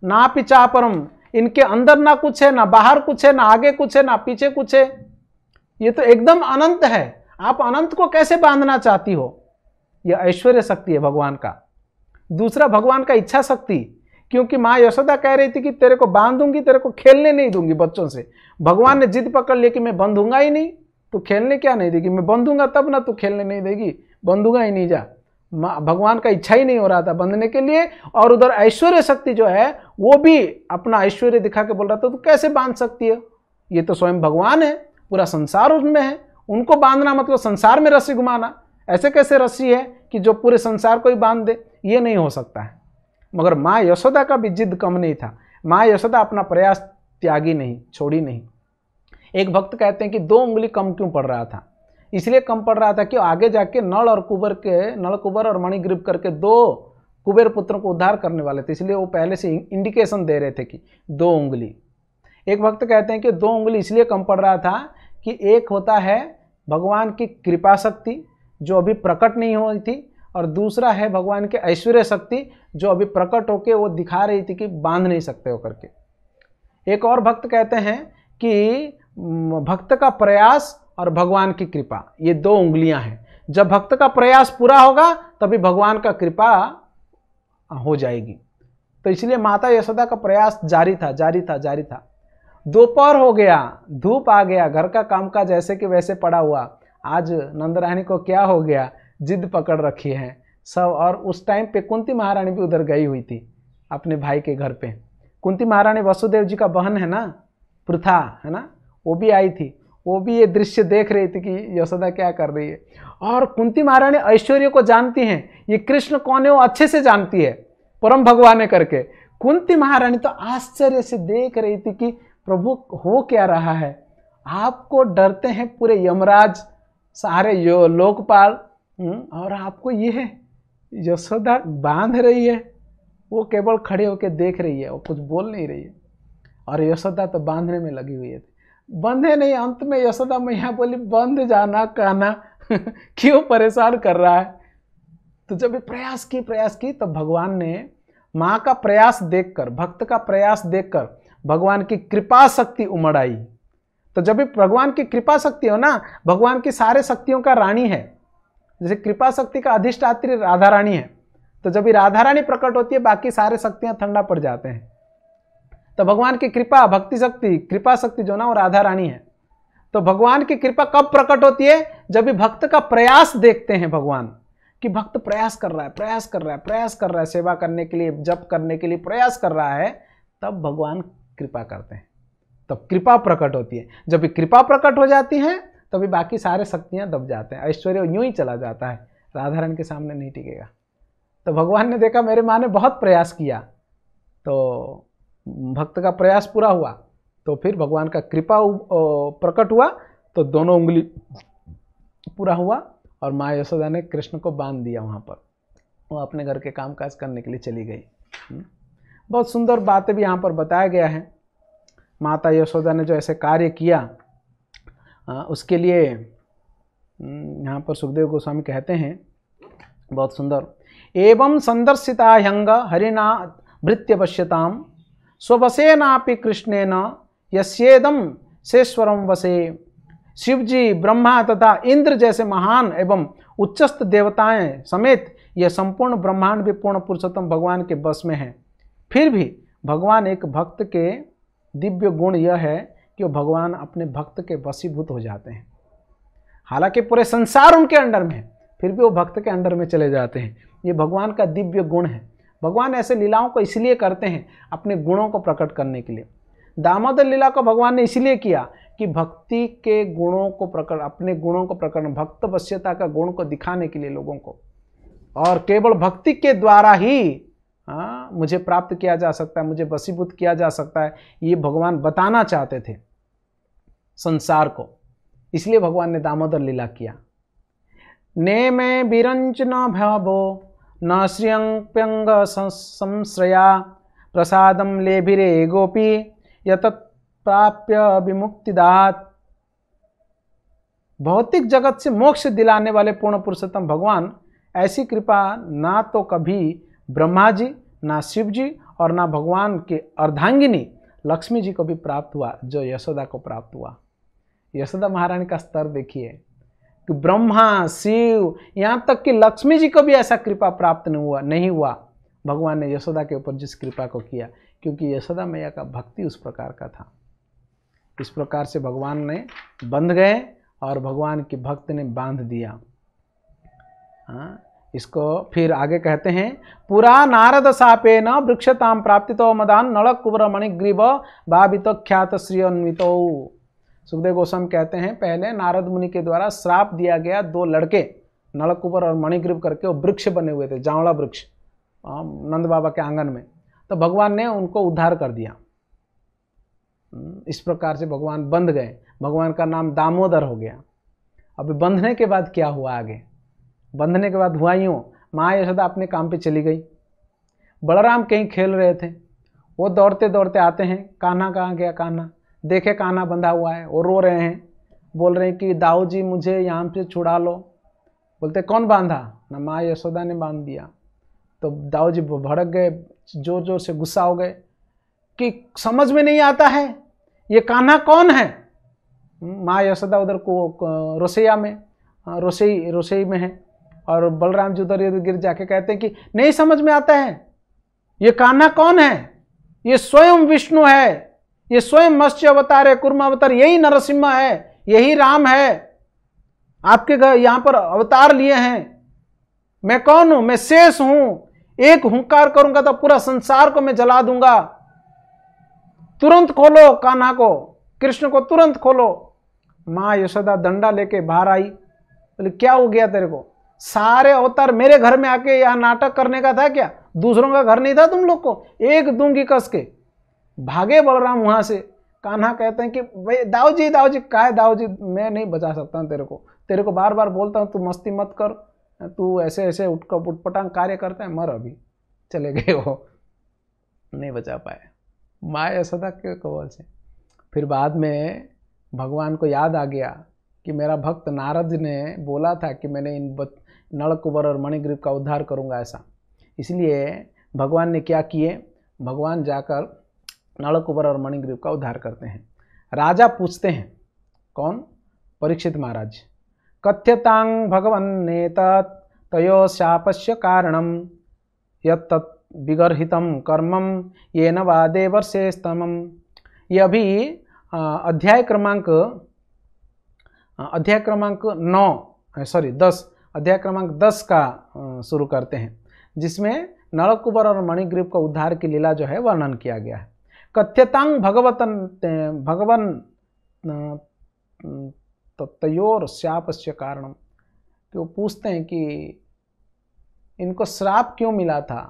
ना पिचापरम इनके अंदर ना कुछ है ना बाहर कुछ है ना आगे कुछ है ना पीछे कुछ है ये तो एकदम अनंत है आप अनंत को कैसे बांधना चाहती हो यह ऐश्वर्य शक्ति है भगवान का दूसरा भगवान का इच्छा शक्ति क्योंकि माँ यशोदा कह रही थी कि तेरे को बांध दूंगी तेरे को खेलने नहीं दूंगी बच्चों से भगवान ने जिद पकड़ लिया कि मैं बंधूंगा ही नहीं तो खेलने क्या नहीं देगी मैं बंधूंगा तब ना तू खेलने नहीं देगी बंधूंगा ही नहीं जा भगवान का इच्छा ही नहीं हो रहा था बंधने के लिए और उधर ऐश्वर्य शक्ति जो है वो भी अपना ऐश्वर्य दिखा के बोल रहा था तो कैसे बांध सकती है ये तो स्वयं भगवान है पूरा संसार उनमें है उनको बांधना मतलब संसार में रस्सी घुमाना ऐसे कैसे रस्सी है कि जो पूरे संसार को ही बांध दे ये नहीं हो सकता है मगर माँ यशोदा का भी जिद कम नहीं था माँ यशोदा अपना प्रयास त्यागी नहीं छोड़ी नहीं एक भक्त कहते हैं कि दो उंगली कम क्यों पड़ रहा था इसलिए कम पड़ रहा था कि आगे जाके नल और कुबर के नल कुबर और मणिग्रीप करके दो कुबेर पुत्रों को उद्धार करने वाले थे इसलिए वो पहले से इंडिकेशन दे रहे थे कि दो उंगली एक भक्त कहते हैं कि दो उंगली इसलिए कम पड़ रहा था कि एक होता है भगवान की कृपा शक्ति जो अभी प्रकट नहीं हुई थी और दूसरा है भगवान की ऐश्वर्य शक्ति जो अभी प्रकट होके वो दिखा रही थी कि बांध नहीं सकते हो करके एक और भक्त कहते हैं कि भक्त का प्रयास और भगवान की कृपा ये दो उंगलियां हैं जब भक्त का प्रयास पूरा होगा तभी भगवान का कृपा हो जाएगी तो इसलिए माता यशोदा का प्रयास जारी था जारी था जारी था दोपहर हो गया धूप आ गया घर का काम का जैसे कि वैसे पड़ा हुआ आज नंदरानी को क्या हो गया जिद पकड़ रखी है सब और उस टाइम पे कुंती महारानी भी उधर गई हुई थी अपने भाई के घर पे कुंती महारानी वसुदेव जी का बहन है ना प्रथा है ना वो भी आई थी वो भी ये दृश्य देख रही थी कि यशोदा क्या कर रही है और कुंती महारानी ऐश्वर्य को जानती हैं ये कृष्ण कौन है वो अच्छे से जानती है परम भगवान करके कुंती महारानी तो आश्चर्य से देख रही थी कि प्रभु हो क्या रहा है आपको डरते हैं पूरे यमराज सारे यो लोकपाल हम्म, और आपको ये है यशोदा बांध रही है वो केवल खड़े होकर देख रही है वो कुछ बोल नहीं रही है और यशोदा तो बांधने में लगी हुई है बंधे नहीं अंत में यशोदा मैया बोली बंध जाना कहना क्यों परेशान कर रहा है तो जब प्रयास की प्रयास की तब भगवान ने माँ का प्रयास देखकर भक्त का प्रयास देखकर भगवान की कृपा शक्ति उमड़ आई तो जब भी भगवान की कृपा शक्ति हो ना भगवान की सारे शक्तियों का रानी है जैसे कृपा शक्ति का अधिष्ठात्री राधा रानी है तो जब भी राधा रानी प्रकट होती है बाकी सारे शक्तियाँ ठंडा पड़ जाते हैं तो भगवान की कृपा भक्ति शक्ति कृपा शक्ति जो ना वो राधा रानी है तो भगवान की कृपा कब प्रकट होती है जब भी भक्त का प्रयास देखते हैं भगवान कि भक्त प्रयास कर रहा है प्रयास कर रहा है प्रयास कर रहा है सेवा करने के लिए जप करने के लिए प्रयास कर रहा है तब भगवान कृपा करते हैं तब कृपा प्रकट होती है जब भी कृपा प्रकट हो जाती है तभी तो बाकी सारे शक्तियाँ दब जाते हैं ऐश्वर्य यूं ही चला जाता है राधारण के सामने नहीं टिकेगा तो भगवान ने देखा मेरे माँ ने बहुत प्रयास किया तो भक्त का प्रयास पूरा हुआ तो फिर भगवान का कृपा प्रकट हुआ तो दोनों उंगली पूरा हुआ और माँ यशोदा ने कृष्ण को बांध दिया वहाँ पर वो अपने घर के कामकाज करने के लिए चली गई हम्म। बहुत सुंदर बातें भी यहाँ पर बताया गया है माता यशोदा ने जो ऐसे कार्य किया उसके लिए हम्म, यहाँ पर सुखदेव गोस्वामी कहते हैं बहुत सुंदर एवं संदर्शिता हंग हरिना भृत्यवश्यताम स्वसेना कृष्णन यस्येदम सेश्वरम वसे शिवजी ब्रह्मा तथा इंद्र जैसे महान एवं उच्चस्त देवताएं समेत यह संपूर्ण ब्रह्मांड भी पूर्ण पुरुषोत्तम भगवान के बस में है फिर भी भगवान एक भक्त के दिव्य गुण यह है कि वो भगवान अपने भक्त के वसीभूत हो जाते हैं हालांकि पूरे संसार उनके अंडर में है फिर भी वो भक्त के अंडर में चले जाते हैं ये भगवान का दिव्य गुण है भगवान ऐसे लीलाओं को इसलिए करते हैं अपने गुणों को प्रकट करने के लिए दामोदर लीला को भगवान ने इसलिए किया कि भक्ति के गुणों को प्रकट अपने गुणों को प्रकट भक्त वश्यता का गुण को दिखाने के लिए लोगों को और केवल भक्ति के द्वारा ही आ, हाँ, मुझे प्राप्त किया जा सकता है मुझे वसीभूत किया जा सकता है ये भगवान बताना चाहते थे संसार को इसलिए भगवान ने दामोदर लीला किया ने में बिरंच न भवो न श्रियंप्यंग संश्रया प्रसादम लेभिरे गोपी यतत्प्राप्य विमुक्तिदात भौतिक जगत से मोक्ष दिलाने वाले पूर्ण पुरुषोत्तम भगवान ऐसी कृपा ना तो कभी ब्रह्मा जी ना शिव जी और ना भगवान के अर्धांगिनी लक्ष्मी जी को भी प्राप्त हुआ जो यशोदा को प्राप्त हुआ यशोदा महारानी का स्तर देखिए कि ब्रह्मा शिव यहाँ तक कि लक्ष्मी जी को भी ऐसा कृपा प्राप्त नहीं हुआ नहीं हुआ भगवान ने यशोदा के ऊपर जिस कृपा को किया क्योंकि यशोदा मैया का भक्ति उस प्रकार का था इस प्रकार से भगवान ने बंध गए और भगवान के भक्त ने बांध दिया हाँ इसको फिर आगे कहते हैं पुरा नारद सापे न वृक्षताम प्राप्ति मदान नड़क कुबर मणिग्रीव भावित ख्यात श्री सुखदेव गोस्वामी कहते हैं पहले नारद मुनि के द्वारा श्राप दिया गया दो लड़के नलकुबर और मणिग्रीव करके वो वृक्ष बने हुए थे जावड़ा वृक्ष नंद बाबा के आंगन में तो भगवान ने उनको उद्धार कर दिया हम्म, इस प्रकार से भगवान बंध गए भगवान का नाम दामोदर हो गया अब बंधने के बाद क्या हुआ आगे बंधने के बाद हुआ यूँ माँ यशोदा अपने काम पे चली गई बलराम कहीं खेल रहे थे वो दौड़ते दौड़ते आते हैं कान्हा कहाँ गया कान्हा देखे काना बंधा हुआ है वो रो रहे हैं बोल रहे हैं कि दाऊ जी मुझे यहाँ से छुड़ा लो बोलते कौन बांधा ना माँ यशोदा ने बांध दिया तो दाऊ जी भड़क गए जोर जोर से गुस्सा हो गए कि समझ में नहीं आता है ये कान्हा कौन है माँ यशोदा उधर को रोसैया में रोसई हाँ, रोसोई में है और बलराम जी उधर गिर जाके कहते हैं कि नहीं समझ में आता है ये कान्हा कौन है ये स्वयं विष्णु है ये स्वयं मत्स्य अवतार है कुर्मा अवतार यही नरसिम्हा है यही राम है आपके घर यहां पर अवतार लिए हैं मैं कौन हूं मैं शेष हूं एक हुंकार करूंगा तो पूरा संसार को मैं जला दूंगा तुरंत खोलो कान्हा को कृष्ण को तुरंत खोलो माँ यशोदा दंडा लेके बाहर आई बोले तो क्या हो गया तेरे को सारे अवतार मेरे घर में आके यहां नाटक करने का था क्या दूसरों का घर नहीं था तुम लोग को एक दूंगी कस के भागे बलराम वहाँ से कान्हा कहते हैं कि भाई दाऊ जी दाऊ जी कहा है दाऊ जी मैं नहीं बचा सकता हूँ तेरे को तेरे को बार बार बोलता हूँ तू मस्ती मत कर तू ऐसे ऐसे उठ उठपटांग कार्य करते हैं मर अभी चले गए वो नहीं बचा पाए ऐसा था के कवल से फिर बाद में भगवान को याद आ गया कि मेरा भक्त नारद ने बोला था कि मैंने इन बच नल और मणिग्रीव का उद्धार करूँगा ऐसा इसलिए भगवान ने क्या किए भगवान जाकर नलक और मणिग्रीव का उद्धार करते हैं राजा पूछते हैं कौन परीक्षित महाराज कथ्यतांग भगवन ने तयो शापस्य कारणम यत् कर्म कर्मम ये न वादे वर्षे स्तम ये अभी अध्याय क्रमांक अध्याय क्रमांक नौ सॉरी दस अध्याय क्रमांक दस का शुरू करते हैं जिसमें नलक और मणिग्रीव का उद्धार की लीला जो है वर्णन किया गया है कथ्यतांग भगवत भगवन तयोर से कारण कि वो पूछते हैं कि इनको श्राप क्यों मिला था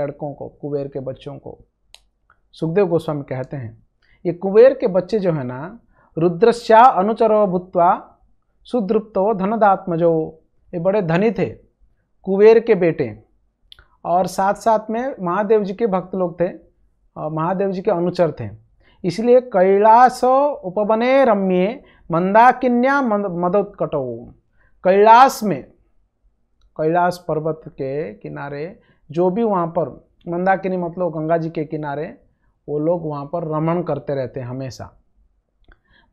लड़कों को कुबेर के बच्चों को सुखदेव गोस्वामी कहते हैं ये कुबेर के बच्चे जो है ना रुद्रश्या अनुचरो भूतवा सुदृप्तो धनदात्मजो ये बड़े धनी थे कुबेर के बेटे और साथ साथ में महादेव जी के भक्त लोग थे महादेव जी के अनुचर थे इसलिए कैलाश उपवने रम्य मंदाकिन्या मदोत्कट कैलाश में कैलाश पर्वत के किनारे जो भी वहाँ पर मंदाकिनी मतलब गंगा जी के किनारे वो लोग वहाँ पर रमण करते रहते हैं हमेशा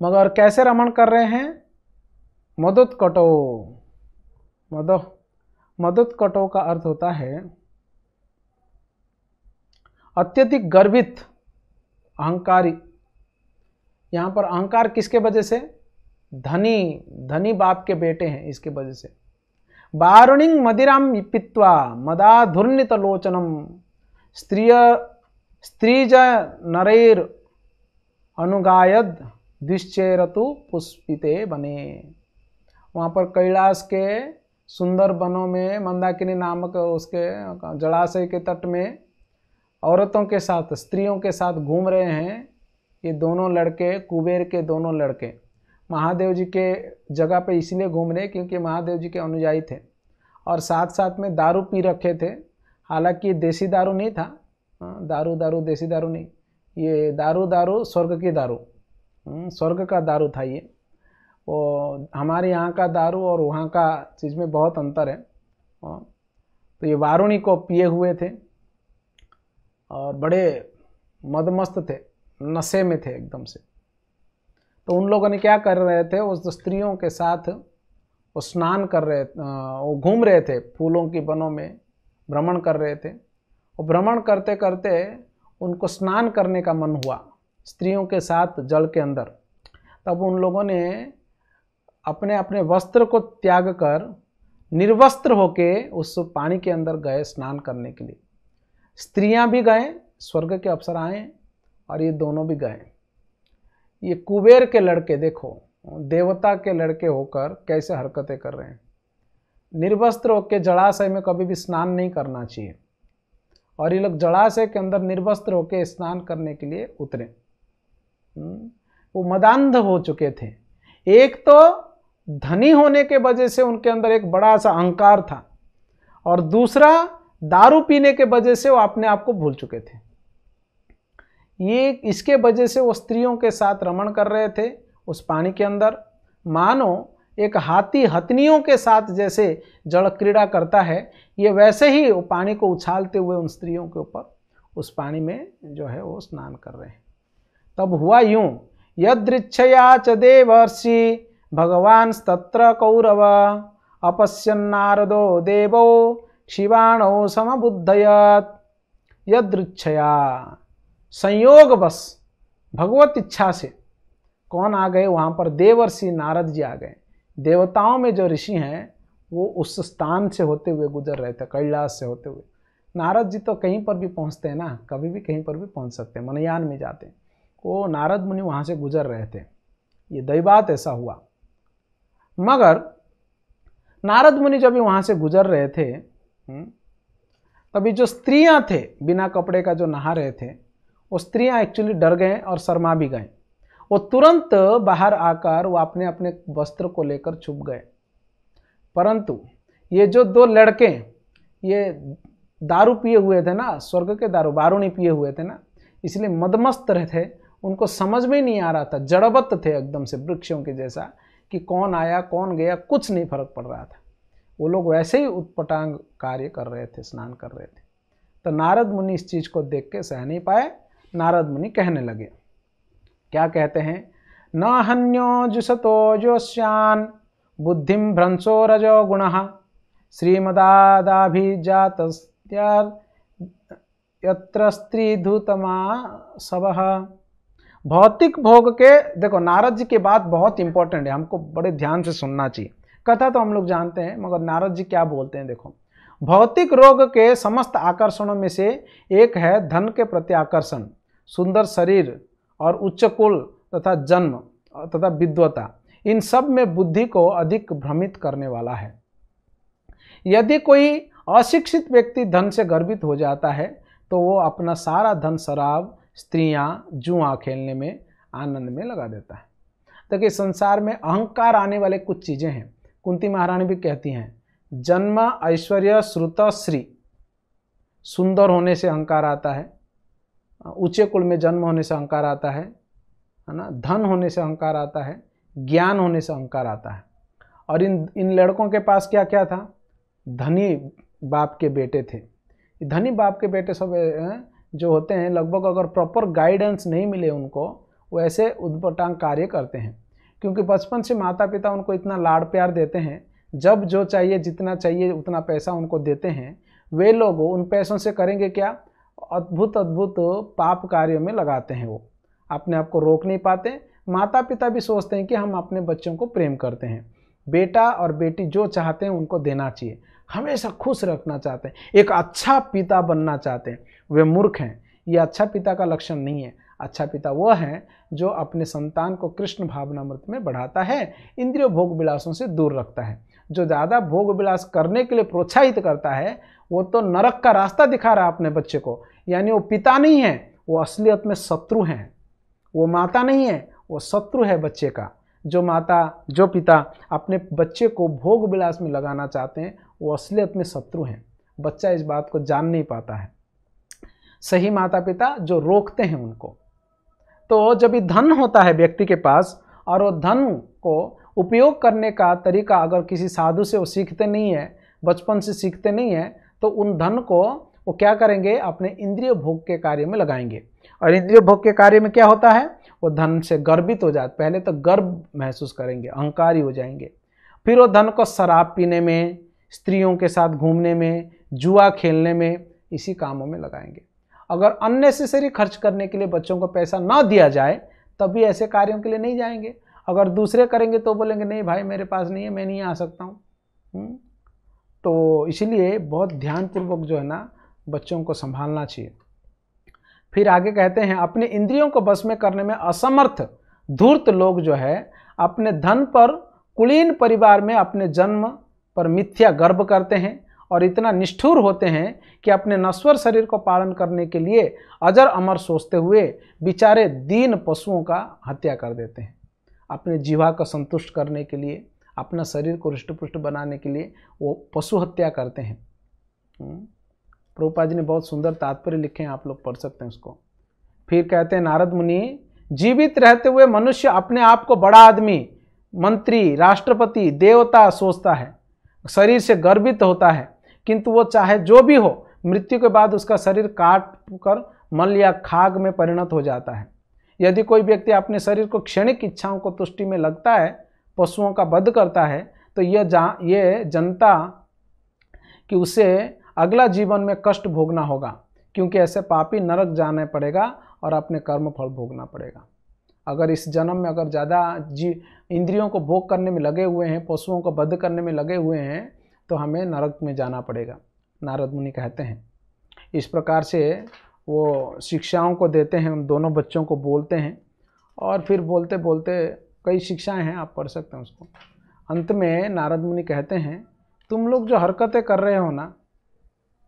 मगर कैसे रमण कर रहे हैं मदोत्कटो मदो मदोत्कटो का अर्थ होता है अत्यधिक गर्वित अहंकारी यहाँ पर अहंकार किसके वजह से धनी धनी बाप के बेटे हैं इसके वजह से बारुणिंग मदिरा पित्वा मदाधुर्णित लोचनम स्त्रिय स्त्रीज नरेर अनुगायद दुश्चेरतु पुष्पिते बने वहाँ पर कैलाश के सुंदर वनों में मंदाकिनी नामक उसके जलाशय के तट में औरतों के साथ स्त्रियों के साथ घूम रहे हैं ये दोनों लड़के कुबेर के दोनों लड़के महादेव जी के जगह पे इसलिए घूम रहे क्योंकि महादेव जी के अनुयायी थे और साथ साथ में दारू पी रखे थे हालांकि देसी दारू नहीं था हाँ, दारू दारू देसी दारू नहीं ये दारू दारू स्वर्ग की दारू हम्म, स्वर्ग का दारू था ये वो हमारे यहाँ का दारू और वहाँ का चीज़ में बहुत अंतर है हाँ, तो ये वारुणी को पिए हुए थे और बड़े मदमस्त थे नशे में थे एकदम से तो उन लोगों ने क्या कर रहे थे उस स्त्रियों के साथ वो स्नान कर रहे वो घूम रहे थे फूलों की वनों में भ्रमण कर रहे थे और भ्रमण करते करते उनको स्नान करने का मन हुआ स्त्रियों के साथ जल के अंदर तब उन लोगों ने अपने अपने वस्त्र को त्याग कर निर्वस्त्र होके उस पानी के अंदर गए स्नान करने के लिए स्त्रियां भी गए स्वर्ग के अवसर आए और ये दोनों भी गए ये कुबेर के लड़के देखो देवता के लड़के होकर कैसे हरकतें कर रहे हैं निर्वस्त्र होकर जलाशय में कभी भी स्नान नहीं करना चाहिए और ये लोग जलाशय के अंदर निर्वस्त्र होकर स्नान करने के लिए उतरे हम्म, वो मदान्ध हो चुके थे एक तो धनी होने के वजह से उनके अंदर एक बड़ा सा अहंकार था और दूसरा दारू पीने के वजह से वो अपने आप को भूल चुके थे ये इसके वजह से वो स्त्रियों के साथ रमण कर रहे थे उस पानी के अंदर मानो एक हाथी हथनियों के साथ जैसे जड़ क्रीड़ा करता है ये वैसे ही वो पानी को उछालते हुए उन स्त्रियों के ऊपर उस पानी में जो है वो स्नान कर रहे हैं तब हुआ यूं यदृच्छया च देवर्षि भगवान स्तत्र कौरव अपश्यन नारदो देवो शिवाण समबुद्धयत यदृच्छया संयोग बस भगवत इच्छा से कौन आ गए वहाँ पर देवर्षि नारद जी आ गए देवताओं में जो ऋषि हैं वो उस स्थान से होते हुए गुजर रहे थे कैलाश से होते हुए नारद जी तो कहीं पर भी पहुँचते हैं ना कभी भी कहीं पर भी पहुँच सकते हैं मनयान में जाते हैं वो नारद मुनि वहाँ से गुजर रहे थे ये दैवात ऐसा हुआ मगर नारद मुनि जब भी वहाँ से गुजर रहे थे हम्म? तभी जो स्त्रियां थे बिना कपड़े का जो नहा रहे थे वो स्त्रियां एक्चुअली डर गए और शर्मा भी गए वो तुरंत बाहर आकर वो अपने अपने वस्त्र को लेकर छुप गए परंतु ये जो दो लड़के ये दारू पिए हुए थे ना स्वर्ग के दारू बारूणी पिए हुए थे ना इसलिए मदमस्त रहे थे उनको समझ में नहीं आ रहा था जड़बत्त थे एकदम से वृक्षों के जैसा कि कौन आया कौन गया कुछ नहीं फर्क पड़ रहा था वो लोग वैसे ही उत्पटांग कार्य कर रहे थे स्नान कर रहे थे तो नारद मुनि इस चीज़ को देख के सह नहीं पाए नारद मुनि कहने लगे क्या कहते हैं न हन्यो जुसतो श्यान बुद्धिम भ्रंसो रजो गुण श्रीमदादाभिजात यत्र धूतमा सब भौतिक भोग के देखो नारद जी की बात बहुत इंपॉर्टेंट है हमको बड़े ध्यान से सुनना चाहिए कथा तो हम लोग जानते हैं मगर नारद जी क्या बोलते हैं देखो भौतिक रोग के समस्त आकर्षणों में से एक है धन के प्रति आकर्षण सुंदर शरीर और उच्च कुल तथा जन्म तथा विद्वता इन सब में बुद्धि को अधिक भ्रमित करने वाला है यदि कोई अशिक्षित व्यक्ति धन से गर्वित हो जाता है तो वो अपना सारा धन शराब स्त्रियां जुआ खेलने में आनंद में लगा देता है तो कि संसार में अहंकार आने वाले कुछ चीज़ें हैं कुंती महारानी भी कहती हैं जन्म ऐश्वर्य श्रुत श्री सुंदर होने से अहंकार आता है ऊंचे कुल में जन्म होने से अहंकार आता है है ना धन होने से अहंकार आता है ज्ञान होने से अहंकार आता है और इन इन लड़कों के पास क्या क्या था धनी बाप के बेटे थे धनी बाप के बेटे सब जो होते हैं लगभग अगर प्रॉपर गाइडेंस नहीं मिले उनको वो ऐसे उद्भटांग कार्य करते हैं क्योंकि बचपन से माता पिता उनको इतना लाड़ प्यार देते हैं जब जो चाहिए जितना चाहिए उतना पैसा उनको देते हैं वे लोग उन पैसों से करेंगे क्या अद्भुत अद्भुत पाप कार्यों में लगाते हैं वो अपने आप को रोक नहीं पाते माता पिता भी सोचते हैं कि हम अपने बच्चों को प्रेम करते हैं बेटा और बेटी जो चाहते हैं उनको देना चाहिए हमेशा खुश रखना चाहते हैं एक अच्छा पिता बनना चाहते हैं वे मूर्ख हैं ये अच्छा पिता का लक्षण नहीं है अच्छा पिता वह है जो अपने संतान को कृष्ण भावनामृत में बढ़ाता है इंद्रिय भोग विलासों से दूर रखता है जो ज़्यादा भोग विलास करने के लिए प्रोत्साहित करता है वो तो नरक का रास्ता दिखा रहा है अपने बच्चे को यानी वो पिता नहीं है वो असलियत में शत्रु हैं वो माता नहीं है वो शत्रु है बच्चे का जो माता जो पिता अपने बच्चे को भोग विलास में लगाना चाहते हैं वो असलियत में शत्रु हैं बच्चा इस बात को जान नहीं पाता है सही माता पिता जो रोकते हैं उनको तो जब ये धन होता है व्यक्ति के पास और वो धन को उपयोग करने का तरीका अगर किसी साधु से वो सीखते नहीं है बचपन से सीखते नहीं है तो उन धन को वो क्या करेंगे अपने इंद्रिय भोग के कार्य में लगाएंगे और इंद्रिय भोग के कार्य में क्या होता है वो धन से गर्वित हो जाते पहले तो गर्व महसूस करेंगे अहंकारी हो जाएंगे फिर वो धन को शराब पीने में स्त्रियों के साथ घूमने में जुआ खेलने में इसी कामों में लगाएंगे अगर अननेसेसरी खर्च करने के लिए बच्चों को पैसा ना दिया जाए तब भी ऐसे कार्यों के लिए नहीं जाएंगे अगर दूसरे करेंगे तो बोलेंगे नहीं भाई मेरे पास नहीं है मैं नहीं आ सकता हूँ हम्म? तो इसलिए बहुत ध्यानपूर्वक जो है ना बच्चों को संभालना चाहिए फिर आगे कहते हैं अपने इंद्रियों को बस में करने में असमर्थ धूर्त लोग जो है अपने धन पर कुलीन परिवार में अपने जन्म पर मिथ्या गर्व करते हैं और इतना निष्ठुर होते हैं कि अपने नश्वर शरीर को पालन करने के लिए अजर अमर सोचते हुए बेचारे दीन पशुओं का हत्या कर देते हैं अपने जीवा को संतुष्ट करने के लिए अपना शरीर को हृष्टपुष्ट बनाने के लिए वो पशु हत्या करते हैं हम्म, प्रोपा जी ने बहुत सुंदर तात्पर्य लिखे हैं आप लोग पढ़ सकते हैं उसको फिर कहते हैं नारद मुनि जीवित रहते हुए मनुष्य अपने आप को बड़ा आदमी मंत्री राष्ट्रपति देवता सोचता है शरीर से गर्वित होता है किंतु वो चाहे जो भी हो मृत्यु के बाद उसका शरीर काट कर मल या खाग में परिणत हो जाता है यदि कोई व्यक्ति अपने शरीर को क्षणिक इच्छाओं को तुष्टि में लगता है पशुओं का वध करता है तो यह जा ये जनता कि उसे अगला जीवन में कष्ट भोगना होगा क्योंकि ऐसे पापी नरक जाना पड़ेगा और अपने कर्म फल भोगना पड़ेगा अगर इस जन्म में अगर ज़्यादा जी इंद्रियों को भोग करने में लगे हुए हैं पशुओं को बद करने में लगे हुए हैं तो हमें नरक में जाना पड़ेगा नारद मुनि कहते हैं इस प्रकार से वो शिक्षाओं को देते हैं उन दोनों बच्चों को बोलते हैं और फिर बोलते बोलते कई शिक्षाएं हैं आप पढ़ सकते हैं उसको अंत में नारद मुनि कहते हैं तुम लोग जो हरकतें कर रहे हो ना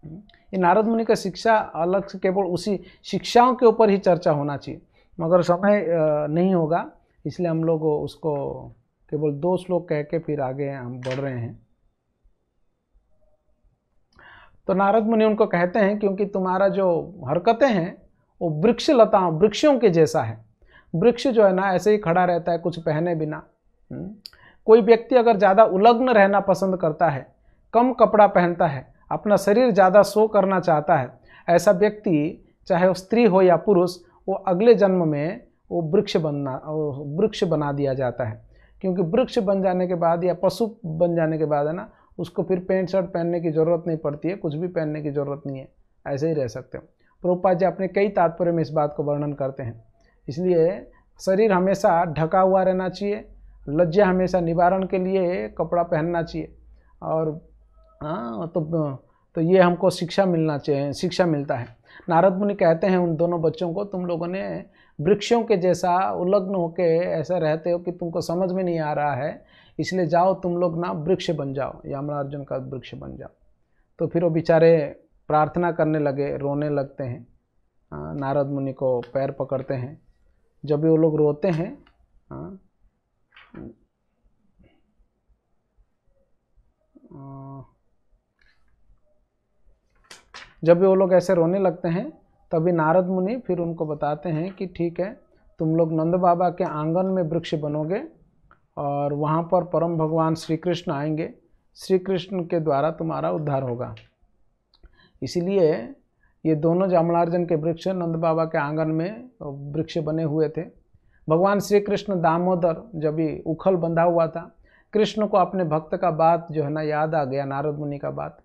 ये नारद मुनि का शिक्षा अलग से केवल उसी शिक्षाओं के ऊपर ही चर्चा होना चाहिए मगर समय नहीं होगा इसलिए हम लोग उसको केवल दो श्लोक कह के फिर आगे हम बढ़ रहे हैं तो नारद मुनि उनको कहते हैं क्योंकि तुम्हारा जो हरकतें हैं वो वृक्ष लताओं वृक्षों के जैसा है वृक्ष जो है ना ऐसे ही खड़ा रहता है कुछ पहने बिना हम्म? कोई व्यक्ति अगर ज़्यादा उलग्न रहना पसंद करता है कम कपड़ा पहनता है अपना शरीर ज़्यादा शो करना चाहता है ऐसा व्यक्ति चाहे वो स्त्री हो या पुरुष वो अगले जन्म में वो वृक्ष बनना वृक्ष बना दिया जाता है क्योंकि वृक्ष बन जाने के बाद या पशु बन जाने के बाद है ना उसको फिर पेंट शर्ट पहनने की ज़रूरत नहीं पड़ती है कुछ भी पहनने की ज़रूरत नहीं है ऐसे ही रह सकते हो प्रोपा जी अपने कई तात्पर्य में इस बात को वर्णन करते हैं इसलिए शरीर हमेशा ढका हुआ रहना चाहिए लज्जा हमेशा निवारण के लिए कपड़ा पहनना चाहिए और हाँ तो तो ये हमको शिक्षा मिलना चाहिए शिक्षा मिलता है नारद मुनि कहते हैं उन दोनों बच्चों को तुम लोगों ने वृक्षों के जैसा उल्लग्न होके ऐसा रहते हो कि तुमको समझ में नहीं आ रहा है इसलिए जाओ तुम लोग ना वृक्ष बन जाओ यामला अर्जुन का वृक्ष बन जाओ तो फिर वो बेचारे प्रार्थना करने लगे रोने लगते हैं नारद मुनि को पैर पकड़ते हैं जब भी वो लोग रोते हैं जब भी वो लोग ऐसे रोने लगते हैं तभी नारद मुनि फिर उनको बताते हैं कि ठीक है तुम लोग नंद बाबा के आंगन में वृक्ष बनोगे और वहाँ पर परम भगवान श्री कृष्ण आएंगे श्री कृष्ण के द्वारा तुम्हारा उद्धार होगा इसीलिए ये दोनों जामलार्जन के वृक्ष नंद बाबा के आंगन में वृक्ष बने हुए थे भगवान श्री कृष्ण दामोदर जब भी उखल बंधा हुआ था कृष्ण को अपने भक्त का बात जो है ना याद आ गया नारद मुनि का बात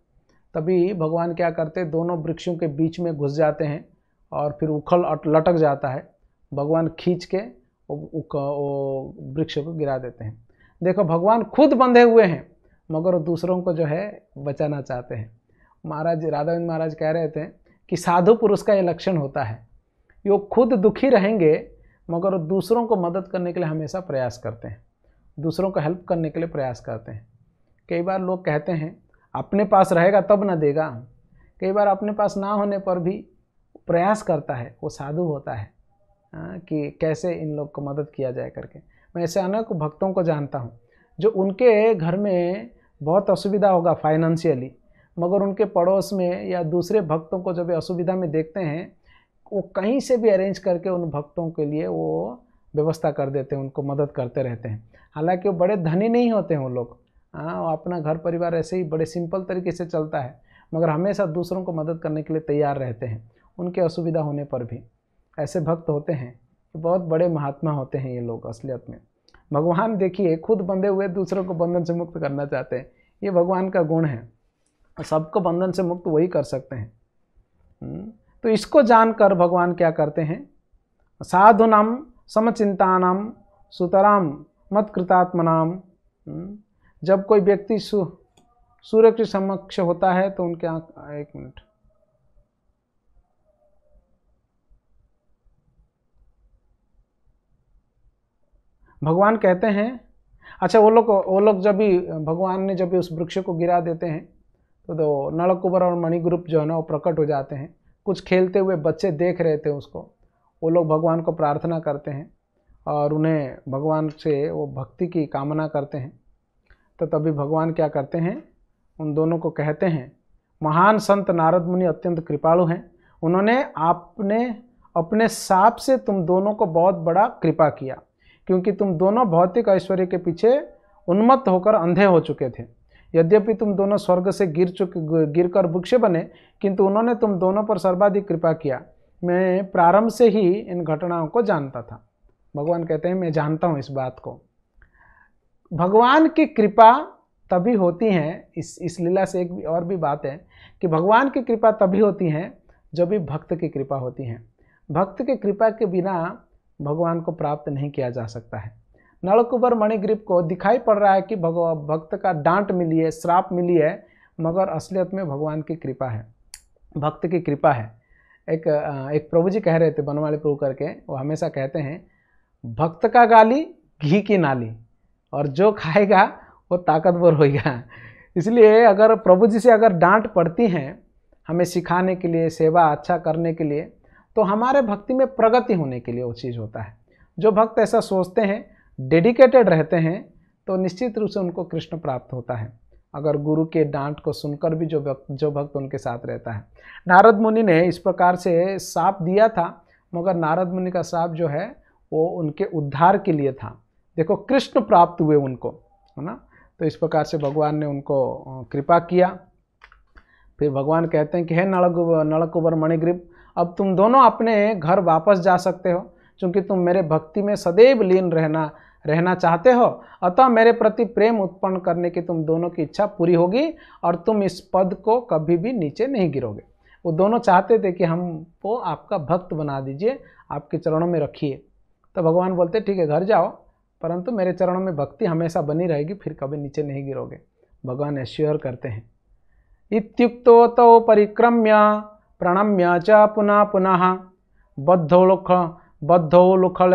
तभी भगवान क्या करते दोनों वृक्षों के बीच में घुस जाते हैं और फिर उखल लटक जाता है भगवान खींच के वृक्ष को गिरा देते हैं देखो भगवान खुद बंधे हुए हैं मगर दूसरों को जो है बचाना चाहते हैं महाराज राधाविंद महाराज कह रहे थे कि साधु पुरुष का ये लक्षण होता है वो खुद दुखी रहेंगे मगर दूसरों को मदद करने के लिए हमेशा प्रयास करते हैं दूसरों को हेल्प करने के लिए प्रयास करते हैं कई बार लोग कहते हैं अपने पास रहेगा तब ना देगा कई बार अपने पास ना होने पर भी प्रयास करता है वो साधु होता है हाँ, कि कैसे इन लोग को मदद किया जाए करके मैं ऐसे अनेक भक्तों को जानता हूँ जो उनके घर में बहुत असुविधा होगा फाइनेंशियली मगर उनके पड़ोस में या दूसरे भक्तों को जब असुविधा में देखते हैं वो कहीं से भी अरेंज करके उन भक्तों के लिए वो व्यवस्था कर देते हैं उनको मदद करते रहते हैं हालांकि वो बड़े धनी नहीं होते हैं वो लोग हाँ अपना घर परिवार ऐसे ही बड़े सिंपल तरीके से चलता है मगर हमेशा दूसरों को मदद करने के लिए तैयार रहते हैं उनके असुविधा होने पर भी ऐसे भक्त होते हैं कि बहुत बड़े महात्मा होते हैं ये लोग असलियत में भगवान देखिए खुद बंधे हुए दूसरों को बंधन से मुक्त करना चाहते हैं ये भगवान का गुण है सबको बंधन से मुक्त वही कर सकते हैं हम्म, तो इसको जानकर भगवान क्या करते हैं साधु नाम समचिंता नाम सुतराम मत हम्म, जब कोई व्यक्ति सूर्य के समक्ष होता है तो उनके आँख एक मिनट भगवान कहते हैं अच्छा वो लोग वो लोग जब भी भगवान ने जब भी उस वृक्ष को गिरा देते हैं तो, तो नलकुबर और मणिग्रुप जो है ना वो प्रकट हो जाते हैं कुछ खेलते हुए बच्चे देख रहे थे उसको वो लोग भगवान को प्रार्थना करते हैं और उन्हें भगवान से वो भक्ति की कामना करते हैं तो तभी भगवान क्या करते हैं उन दोनों को कहते हैं महान संत नारद मुनि अत्यंत कृपालु हैं उन्होंने आपने अपने साप से तुम दोनों को बहुत बड़ा कृपा किया क्योंकि तुम दोनों भौतिक ऐश्वर्य के पीछे उन्मत्त होकर अंधे हो चुके थे यद्यपि तुम दोनों स्वर्ग से गिर चुके गिर कर भुक्षे बने किंतु उन्होंने तुम दोनों पर सर्वाधिक कृपा किया मैं प्रारंभ से ही इन घटनाओं को जानता था भगवान कहते हैं मैं जानता हूँ इस बात को भगवान की कृपा तभी होती हैं इस इस लीला से एक भी और भी बात है कि भगवान की कृपा तभी होती हैं जब भी भक्त की कृपा होती हैं भक्त की कृपा के बिना भगवान को प्राप्त नहीं किया जा सकता है नलकुबर मणिग्रीप को दिखाई पड़ रहा है कि भगवान भक्त का डांट मिली है श्राप मिली है मगर असलियत में भगवान की कृपा है भक्त की कृपा है एक एक प्रभु जी कह रहे थे बनवाले प्रभु करके वो हमेशा कहते हैं भक्त का गाली घी की नाली और जो खाएगा वो ताकतवर होएगा इसलिए अगर प्रभु जी से अगर डांट पड़ती हैं हमें सिखाने के लिए सेवा अच्छा करने के लिए तो हमारे भक्ति में प्रगति होने के लिए वो चीज़ होता है जो भक्त ऐसा सोचते हैं डेडिकेटेड रहते हैं तो निश्चित रूप से उनको कृष्ण प्राप्त होता है अगर गुरु के डांट को सुनकर भी जो भक्त जो भक्त उनके साथ रहता है नारद मुनि ने इस प्रकार से साप दिया था मगर नारद मुनि का साप जो है वो उनके उद्धार के लिए था देखो कृष्ण प्राप्त हुए उनको है ना तो इस प्रकार से भगवान ने उनको कृपा किया फिर भगवान कहते हैं कि हे नलकुबर नलकुबर मणिग्रीप अब तुम दोनों अपने घर वापस जा सकते हो चूँकि तुम मेरे भक्ति में सदैव लीन रहना रहना चाहते हो अतः मेरे प्रति प्रेम उत्पन्न करने की तुम दोनों की इच्छा पूरी होगी और तुम इस पद को कभी भी नीचे नहीं गिरोगे वो दोनों चाहते थे कि हमको आपका भक्त बना दीजिए आपके चरणों में रखिए तो भगवान बोलते ठीक है घर जाओ परंतु मेरे चरणों में भक्ति हमेशा बनी रहेगी फिर कभी नीचे नहीं गिरोगे भगवान एश्योर करते हैं इत्युक्तो तो परिक्रम्य प्रणम्य च पुनः पुनः बद्धोलुख बद्धोलुखल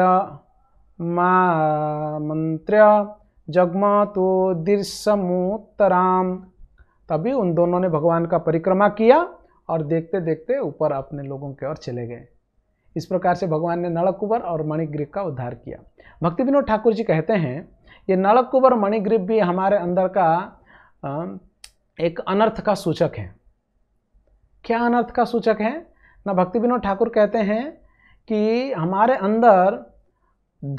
जगम मंत्र जगमतोदीर्समोत्तराम तभी उन दोनों ने भगवान का परिक्रमा किया और देखते देखते ऊपर अपने लोगों के ओर चले गए इस प्रकार से भगवान ने नलकुबर और मणिग्रीव का उद्धार किया भक्ति विनोद ठाकुर जी कहते हैं ये नलकुबर कुबर मणिग्रीव भी हमारे अंदर का एक अनर्थ का सूचक है क्या अनर्थ का सूचक है ना भक्ति विनोद ठाकुर कहते हैं कि हमारे अंदर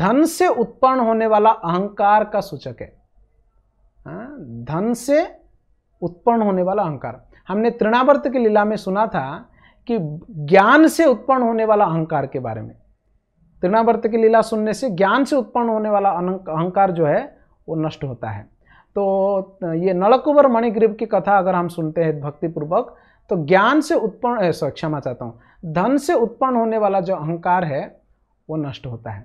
धन से उत्पन्न होने वाला अहंकार का सूचक है हाँ, धन से उत्पन्न होने वाला अहंकार हमने तृणावर्त की लीला में सुना था कि ज्ञान से उत्पन्न होने वाला अहंकार के बारे में तृणावर्त की लीला सुनने से ज्ञान से उत्पन्न होने वाला अहंकार जो है वो नष्ट होता है तो ये नलकुवर मणिग्रीव की कथा अगर हम सुनते हैं भक्तिपूर्वक तो ज्ञान से उत्पन्न क्षमा चाहता हूँ धन से उत्पन्न होने वाला जो अहंकार है वो नष्ट होता है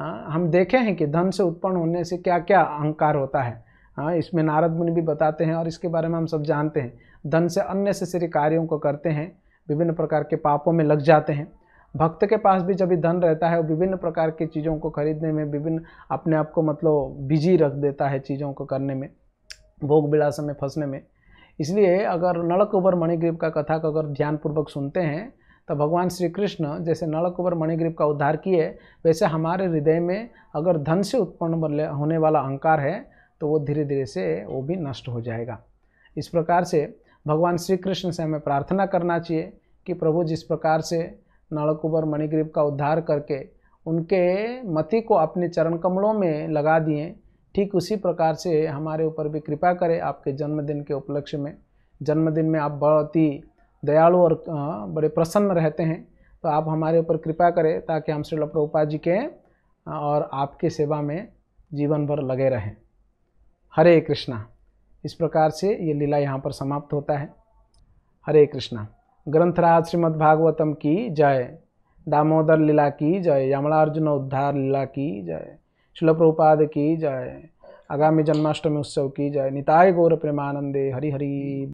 हाँ हम देखे हैं कि धन से उत्पन्न होने से क्या क्या अहंकार होता है हाँ इसमें नारद मुनि भी बताते हैं और इसके बारे में हम सब जानते हैं धन से अन्य अननेसेसरी कार्यों को करते हैं विभिन्न प्रकार के पापों में लग जाते हैं भक्त के पास भी जब धन रहता है वो विभिन्न प्रकार की चीज़ों को खरीदने में विभिन्न अपने आप को मतलब बिजी रख देता है चीज़ों को करने में भोग विलास में फंसने में इसलिए अगर नलकुबर मणिग्रीव का कथा को अगर ध्यानपूर्वक सुनते हैं तो भगवान श्री कृष्ण जैसे नलकुबर मणिग्रीव का उद्धार किए वैसे हमारे हृदय में अगर धन से उत्पन्न होने वाला अहंकार है तो वो धीरे धीरे से वो भी नष्ट हो जाएगा इस प्रकार से भगवान श्री कृष्ण से हमें प्रार्थना करना चाहिए कि प्रभु जिस प्रकार से नलकुबर मणिग्रीव का उद्धार करके उनके मति को अपने चरण कमलों में लगा दिए ठीक उसी प्रकार से हमारे ऊपर भी कृपा करें आपके जन्मदिन के उपलक्ष्य में जन्मदिन में आप बहुत ही दयालु और बड़े प्रसन्न रहते हैं तो आप हमारे ऊपर कृपा करें ताकि हम श्रील प्रभुपा जी के और आपके सेवा में जीवन भर लगे रहें हरे कृष्णा इस प्रकार से ये लीला यहाँ पर समाप्त होता है हरे कृष्णा ग्रंथराज श्रीमद्भागवतम की जय दामोदर लीला की जय यमलार्जुन उद्धार लीला की जय शिल प्रभुपाद की जाए आगामी जन्माष्टमी उत्सव की जाए निताय गौर प्रेमानंदे हरि हरि